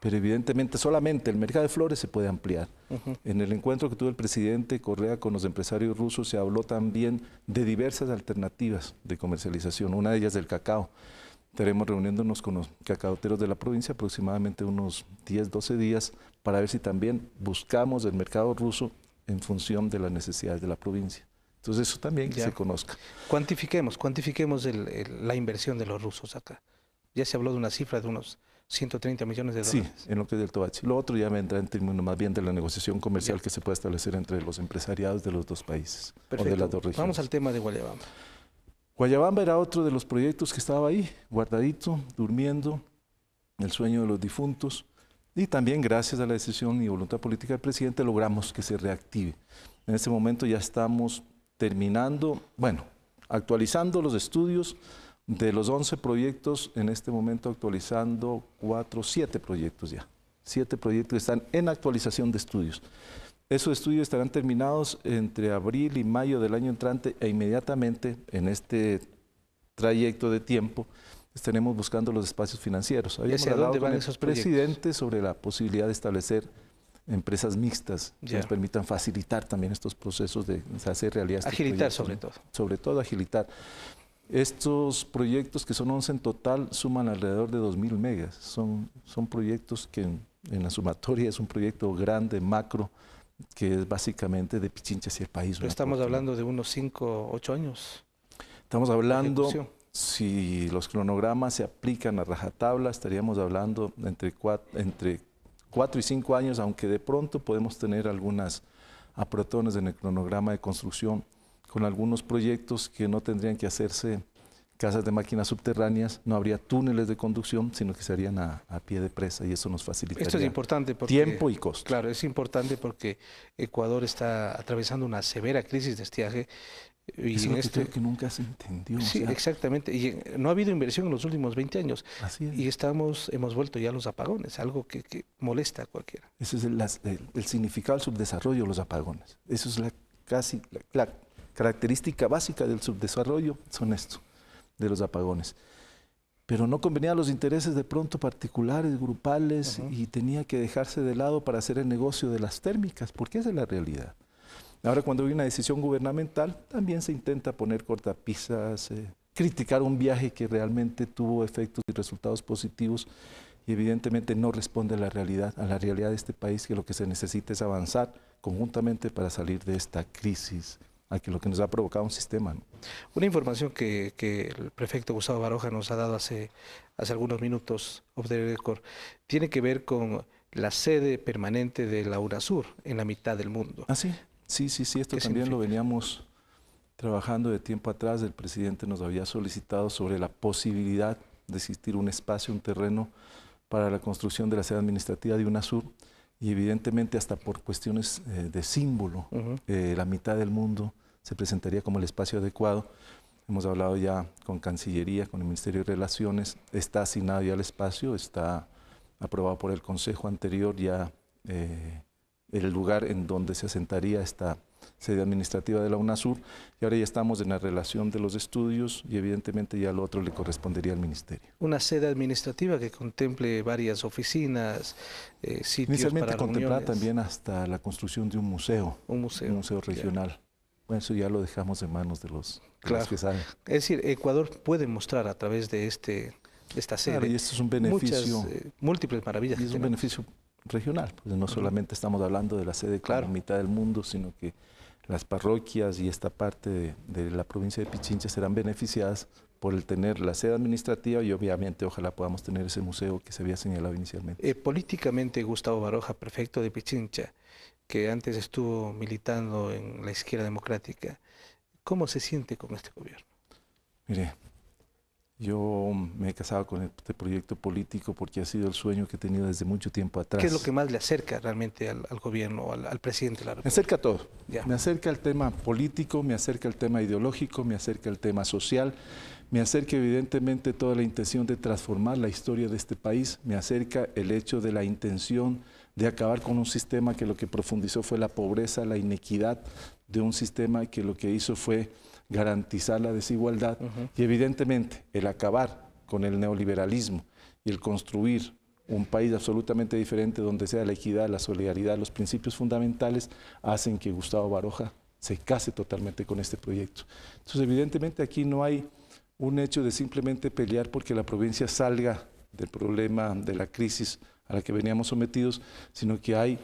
pero evidentemente solamente el mercado de flores se puede ampliar. En el encuentro que tuvo el presidente Correa con los empresarios rusos se habló también de diversas alternativas de comercialización, una de ellas del cacao. Estaremos reuniéndonos con los cacaoteros de la provincia aproximadamente unos 10, 12 días para ver si también buscamos el mercado ruso en función de las necesidades de la provincia. Entonces eso también que se conozca. Cuantifiquemos, cuantifiquemos la inversión de los rusos acá. Ya se habló de una cifra de unos 130 millones de dólares. Sí, en lo que es del tobachi Lo otro ya vendrá en términos más bien de la negociación comercial que se puede establecer entre los empresariados de los dos países. Perfecto. Vamos al tema de Guayabamba. Guayabamba era otro de los proyectos que estaba ahí, guardadito, durmiendo, el sueño de los difuntos. Y también gracias a la decisión y voluntad política del presidente logramos que se reactive. En este momento ya estamos terminando, bueno, actualizando los estudios de los 11 proyectos, en este momento actualizando 4, 7 proyectos ya. 7 proyectos están en actualización de estudios. Esos estudios estarán terminados entre abril y mayo del año entrante e inmediatamente en este trayecto de tiempo estaremos buscando los espacios financieros. Habíamos hacia dónde van con esos el presidente sobre la posibilidad de establecer empresas mixtas que nos permitan facilitar también estos procesos de hacer realidad. Este agilitar sobre todo. Sobre todo agilitar. Estos proyectos, que son 11 en total, suman alrededor de 2.000 megas. Son, son proyectos que en, la sumatoria es un proyecto grande, macro, que es básicamente de Pichincha hacia el país. Pero estamos hablando de unos 5, 8 años. Estamos hablando, si los cronogramas se aplican a rajatabla, estaríamos hablando entre 4, entre 4 y 5 años, aunque de pronto podemos tener algunas aprotones en el cronograma de construcción con algunos proyectos que no tendrían que hacerse casas de máquinas subterráneas, no habría túneles de conducción, sino que se harían a, pie de presa y eso nos facilitaría tiempo y costo. Claro, es importante porque Ecuador está atravesando una severa crisis de estiaje. Eh, y es este que, nunca se entendió. Sí, exactamente. Y eh, no ha habido inversión en los últimos 20 años. Así Y estamos, hemos vuelto ya a los apagones, algo que, molesta a cualquiera. Ese es el, significado del subdesarrollo, los apagones. Eso es la, casi la característica básica del subdesarrollo son estos, de los apagones. Pero no convenía a los intereses de pronto particulares, grupales, y tenía que dejarse de lado para hacer el negocio de las térmicas, porque esa es la realidad. Ahora cuando hay una decisión gubernamental, también se intenta poner cortapisas, eh, criticar un viaje que realmente tuvo efectos y resultados positivos y evidentemente no responde a la realidad, a la realidad de este país, que lo que se necesita es avanzar conjuntamente para salir de esta crisis a que lo que nos ha provocado un sistema. Una información que, el prefecto Gustavo Baroja nos ha dado hace, hace algunos minutos, tiene que ver con la sede permanente de la UNASUR en la mitad del mundo. Ah, sí, sí, sí, esto también lo veníamos trabajando de tiempo atrás. El presidente nos había solicitado sobre la posibilidad de existir un espacio, un terreno para la construcción de la sede administrativa de UNASUR y evidentemente hasta por cuestiones eh, de símbolo, eh, la mitad del mundo se presentaría como el espacio adecuado. Hemos hablado ya con Cancillería, con el Ministerio de Relaciones, está asignado ya el espacio, está aprobado por el Consejo anterior, ya eh, el lugar en donde se asentaría esta sede administrativa de la UNASUR, y ahora ya estamos en la relación de los estudios y evidentemente ya lo otro le correspondería al Ministerio. Una sede administrativa que contemple varias oficinas, eh, sitios Inicialmente para también hasta la construcción de un museo, un museo, regional eso ya lo dejamos en manos de los, que saben. Es decir, Ecuador puede mostrar a través de este esta sede y esto es un beneficio. Eh, múltiples maravillas. es un beneficio regional, pues no solamente estamos hablando de la sede claro. mitad del mundo, sino que las parroquias y esta parte de, la provincia de Pichincha serán beneficiadas por el tener la sede administrativa y obviamente ojalá podamos tener ese museo que se había señalado inicialmente. Eh, políticamente, Gustavo Baroja, prefecto de Pichincha, que antes estuvo militando en la izquierda democrática. ¿Cómo se siente con este gobierno? Mire, yo me he casado con este proyecto político porque ha sido el sueño que he tenido desde mucho tiempo atrás. ¿Qué es lo que más le acerca realmente al, gobierno, al, presidente de la Me acerca a todo. Me acerca al tema político, me acerca al tema ideológico, me acerca al tema social, me acerca evidentemente toda la intención de transformar la historia de este país, me acerca el hecho de la intención de acabar con un sistema que lo que profundizó fue la pobreza, la inequidad, de un sistema que lo que hizo fue garantizar la desigualdad y evidentemente el acabar con el neoliberalismo y el construir un país absolutamente diferente donde sea la equidad, la solidaridad, los principios fundamentales hacen que Gustavo Baroja se case totalmente con este proyecto. Entonces, evidentemente aquí no hay un hecho de simplemente pelear porque la provincia salga del problema de la crisis a la que veníamos sometidos, sino que hay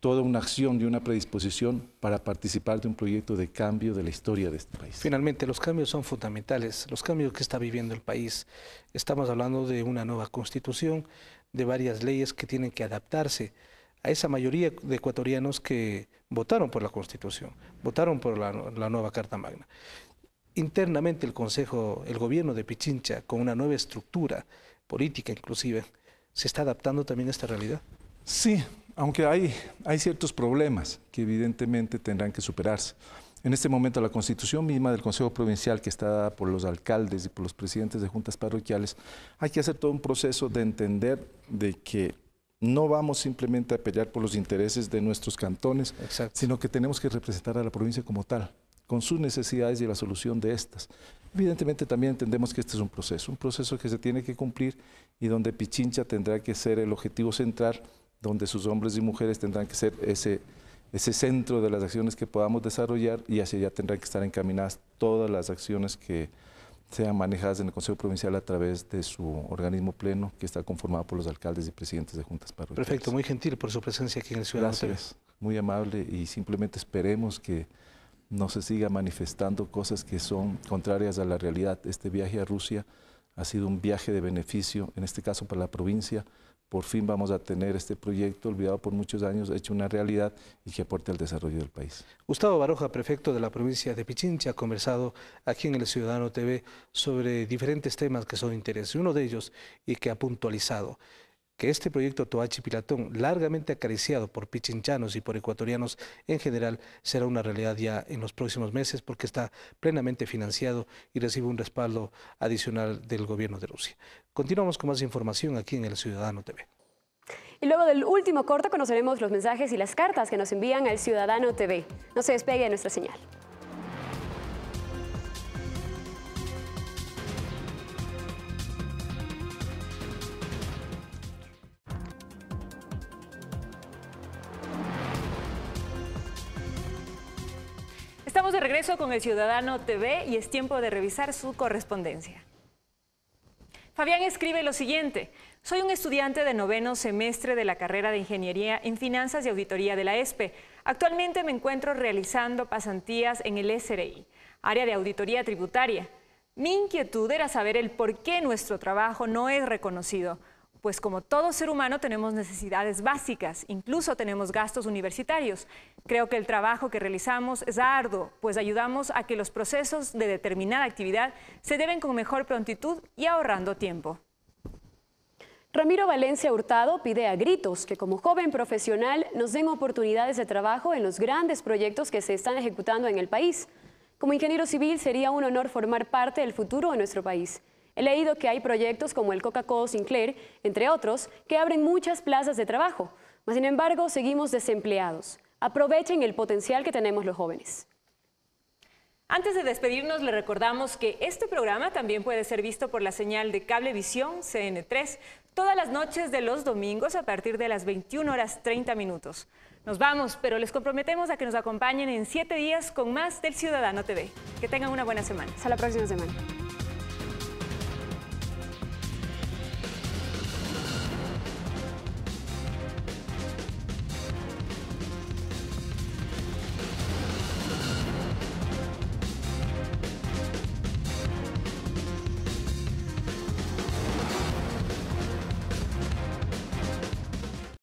toda una acción y una predisposición para participar de un proyecto de cambio de la historia de este país. Finalmente, los cambios son fundamentales, los cambios que está viviendo el país. Estamos hablando de una nueva constitución, de varias leyes que tienen que adaptarse a esa mayoría de ecuatorianos que votaron por la constitución, votaron por la, nueva Carta Magna. Internamente el Consejo, el gobierno de Pichincha, con una nueva estructura política inclusive, se está adaptando también a esta realidad. Sí, aunque hay, hay ciertos problemas que evidentemente tendrán que superarse. En este momento la constitución misma del Consejo Provincial que está dada por los alcaldes y por los presidentes de juntas parroquiales, hay que hacer todo un proceso de entender de que no vamos simplemente a pelear por los intereses de nuestros cantones, sino que tenemos que representar a la provincia como tal con sus necesidades y la solución de estas. Evidentemente también entendemos que este es un proceso, un proceso que se tiene que cumplir y donde Pichincha tendrá que ser el objetivo central, donde sus hombres y mujeres tendrán que ser ese, ese centro de las acciones que podamos desarrollar y hacia allá tendrán que estar encaminadas todas las acciones que sean manejadas en el Consejo Provincial a través de su organismo pleno que está conformado por los alcaldes y presidentes de juntas parroquiales. Perfecto, muy gentil por su presencia aquí en el Ciudad. Gracias, muy amable y simplemente esperemos que no se siga manifestando cosas que son contrarias a la realidad. Este viaje a Rusia ha sido un viaje de beneficio, en este caso para la provincia. Por fin vamos a tener este proyecto olvidado por muchos años, hecho una realidad y que aporte al desarrollo del país. Gustavo Baroja, prefecto de la provincia de Pichincha, ha conversado aquí en El Ciudadano TV sobre diferentes temas que son de interés. Uno de ellos y que ha puntualizado que este proyecto Toachi Pilatón, largamente acariciado por pichinchanos y por ecuatorianos en general, será una realidad ya en los próximos meses porque está plenamente financiado y recibe un respaldo adicional del gobierno de Rusia. Continuamos con más información aquí en El Ciudadano TV. Y luego del último corto conoceremos los mensajes y las cartas que nos envían al Ciudadano TV. No se despegue de nuestra señal. de regreso con el Ciudadano TV y es tiempo de revisar su correspondencia. Fabián escribe lo siguiente. Soy un estudiante de noveno semestre de la carrera de Ingeniería en Finanzas y Auditoría de la ESPE. E. Actualmente me encuentro realizando pasantías en el SRI, área de auditoría tributaria. Mi inquietud era saber el por qué nuestro trabajo no es reconocido pues como todo ser humano tenemos necesidades básicas, incluso tenemos gastos universitarios. Creo que el trabajo que realizamos es arduo, pues ayudamos a que los procesos de determinada actividad se deben con mejor prontitud y ahorrando tiempo. Ramiro Valencia Hurtado pide a gritos que como joven profesional nos den oportunidades de trabajo en los grandes proyectos que se están ejecutando en el país. Como ingeniero civil sería un honor formar parte del futuro de nuestro país. He leído que hay proyectos como el Coca-Cola Sinclair, entre otros, que abren muchas plazas de trabajo. Mas, sin embargo, seguimos desempleados. Aprovechen el potencial que tenemos los jóvenes. Antes de despedirnos, le recordamos que este programa también puede ser visto por la señal de Cablevisión CN3 todas las noches de los domingos a partir de las 21 horas 30 minutos. Nos vamos, pero les comprometemos a que nos acompañen en siete días con más del Ciudadano TV. Que tengan una buena semana. Hasta la próxima semana.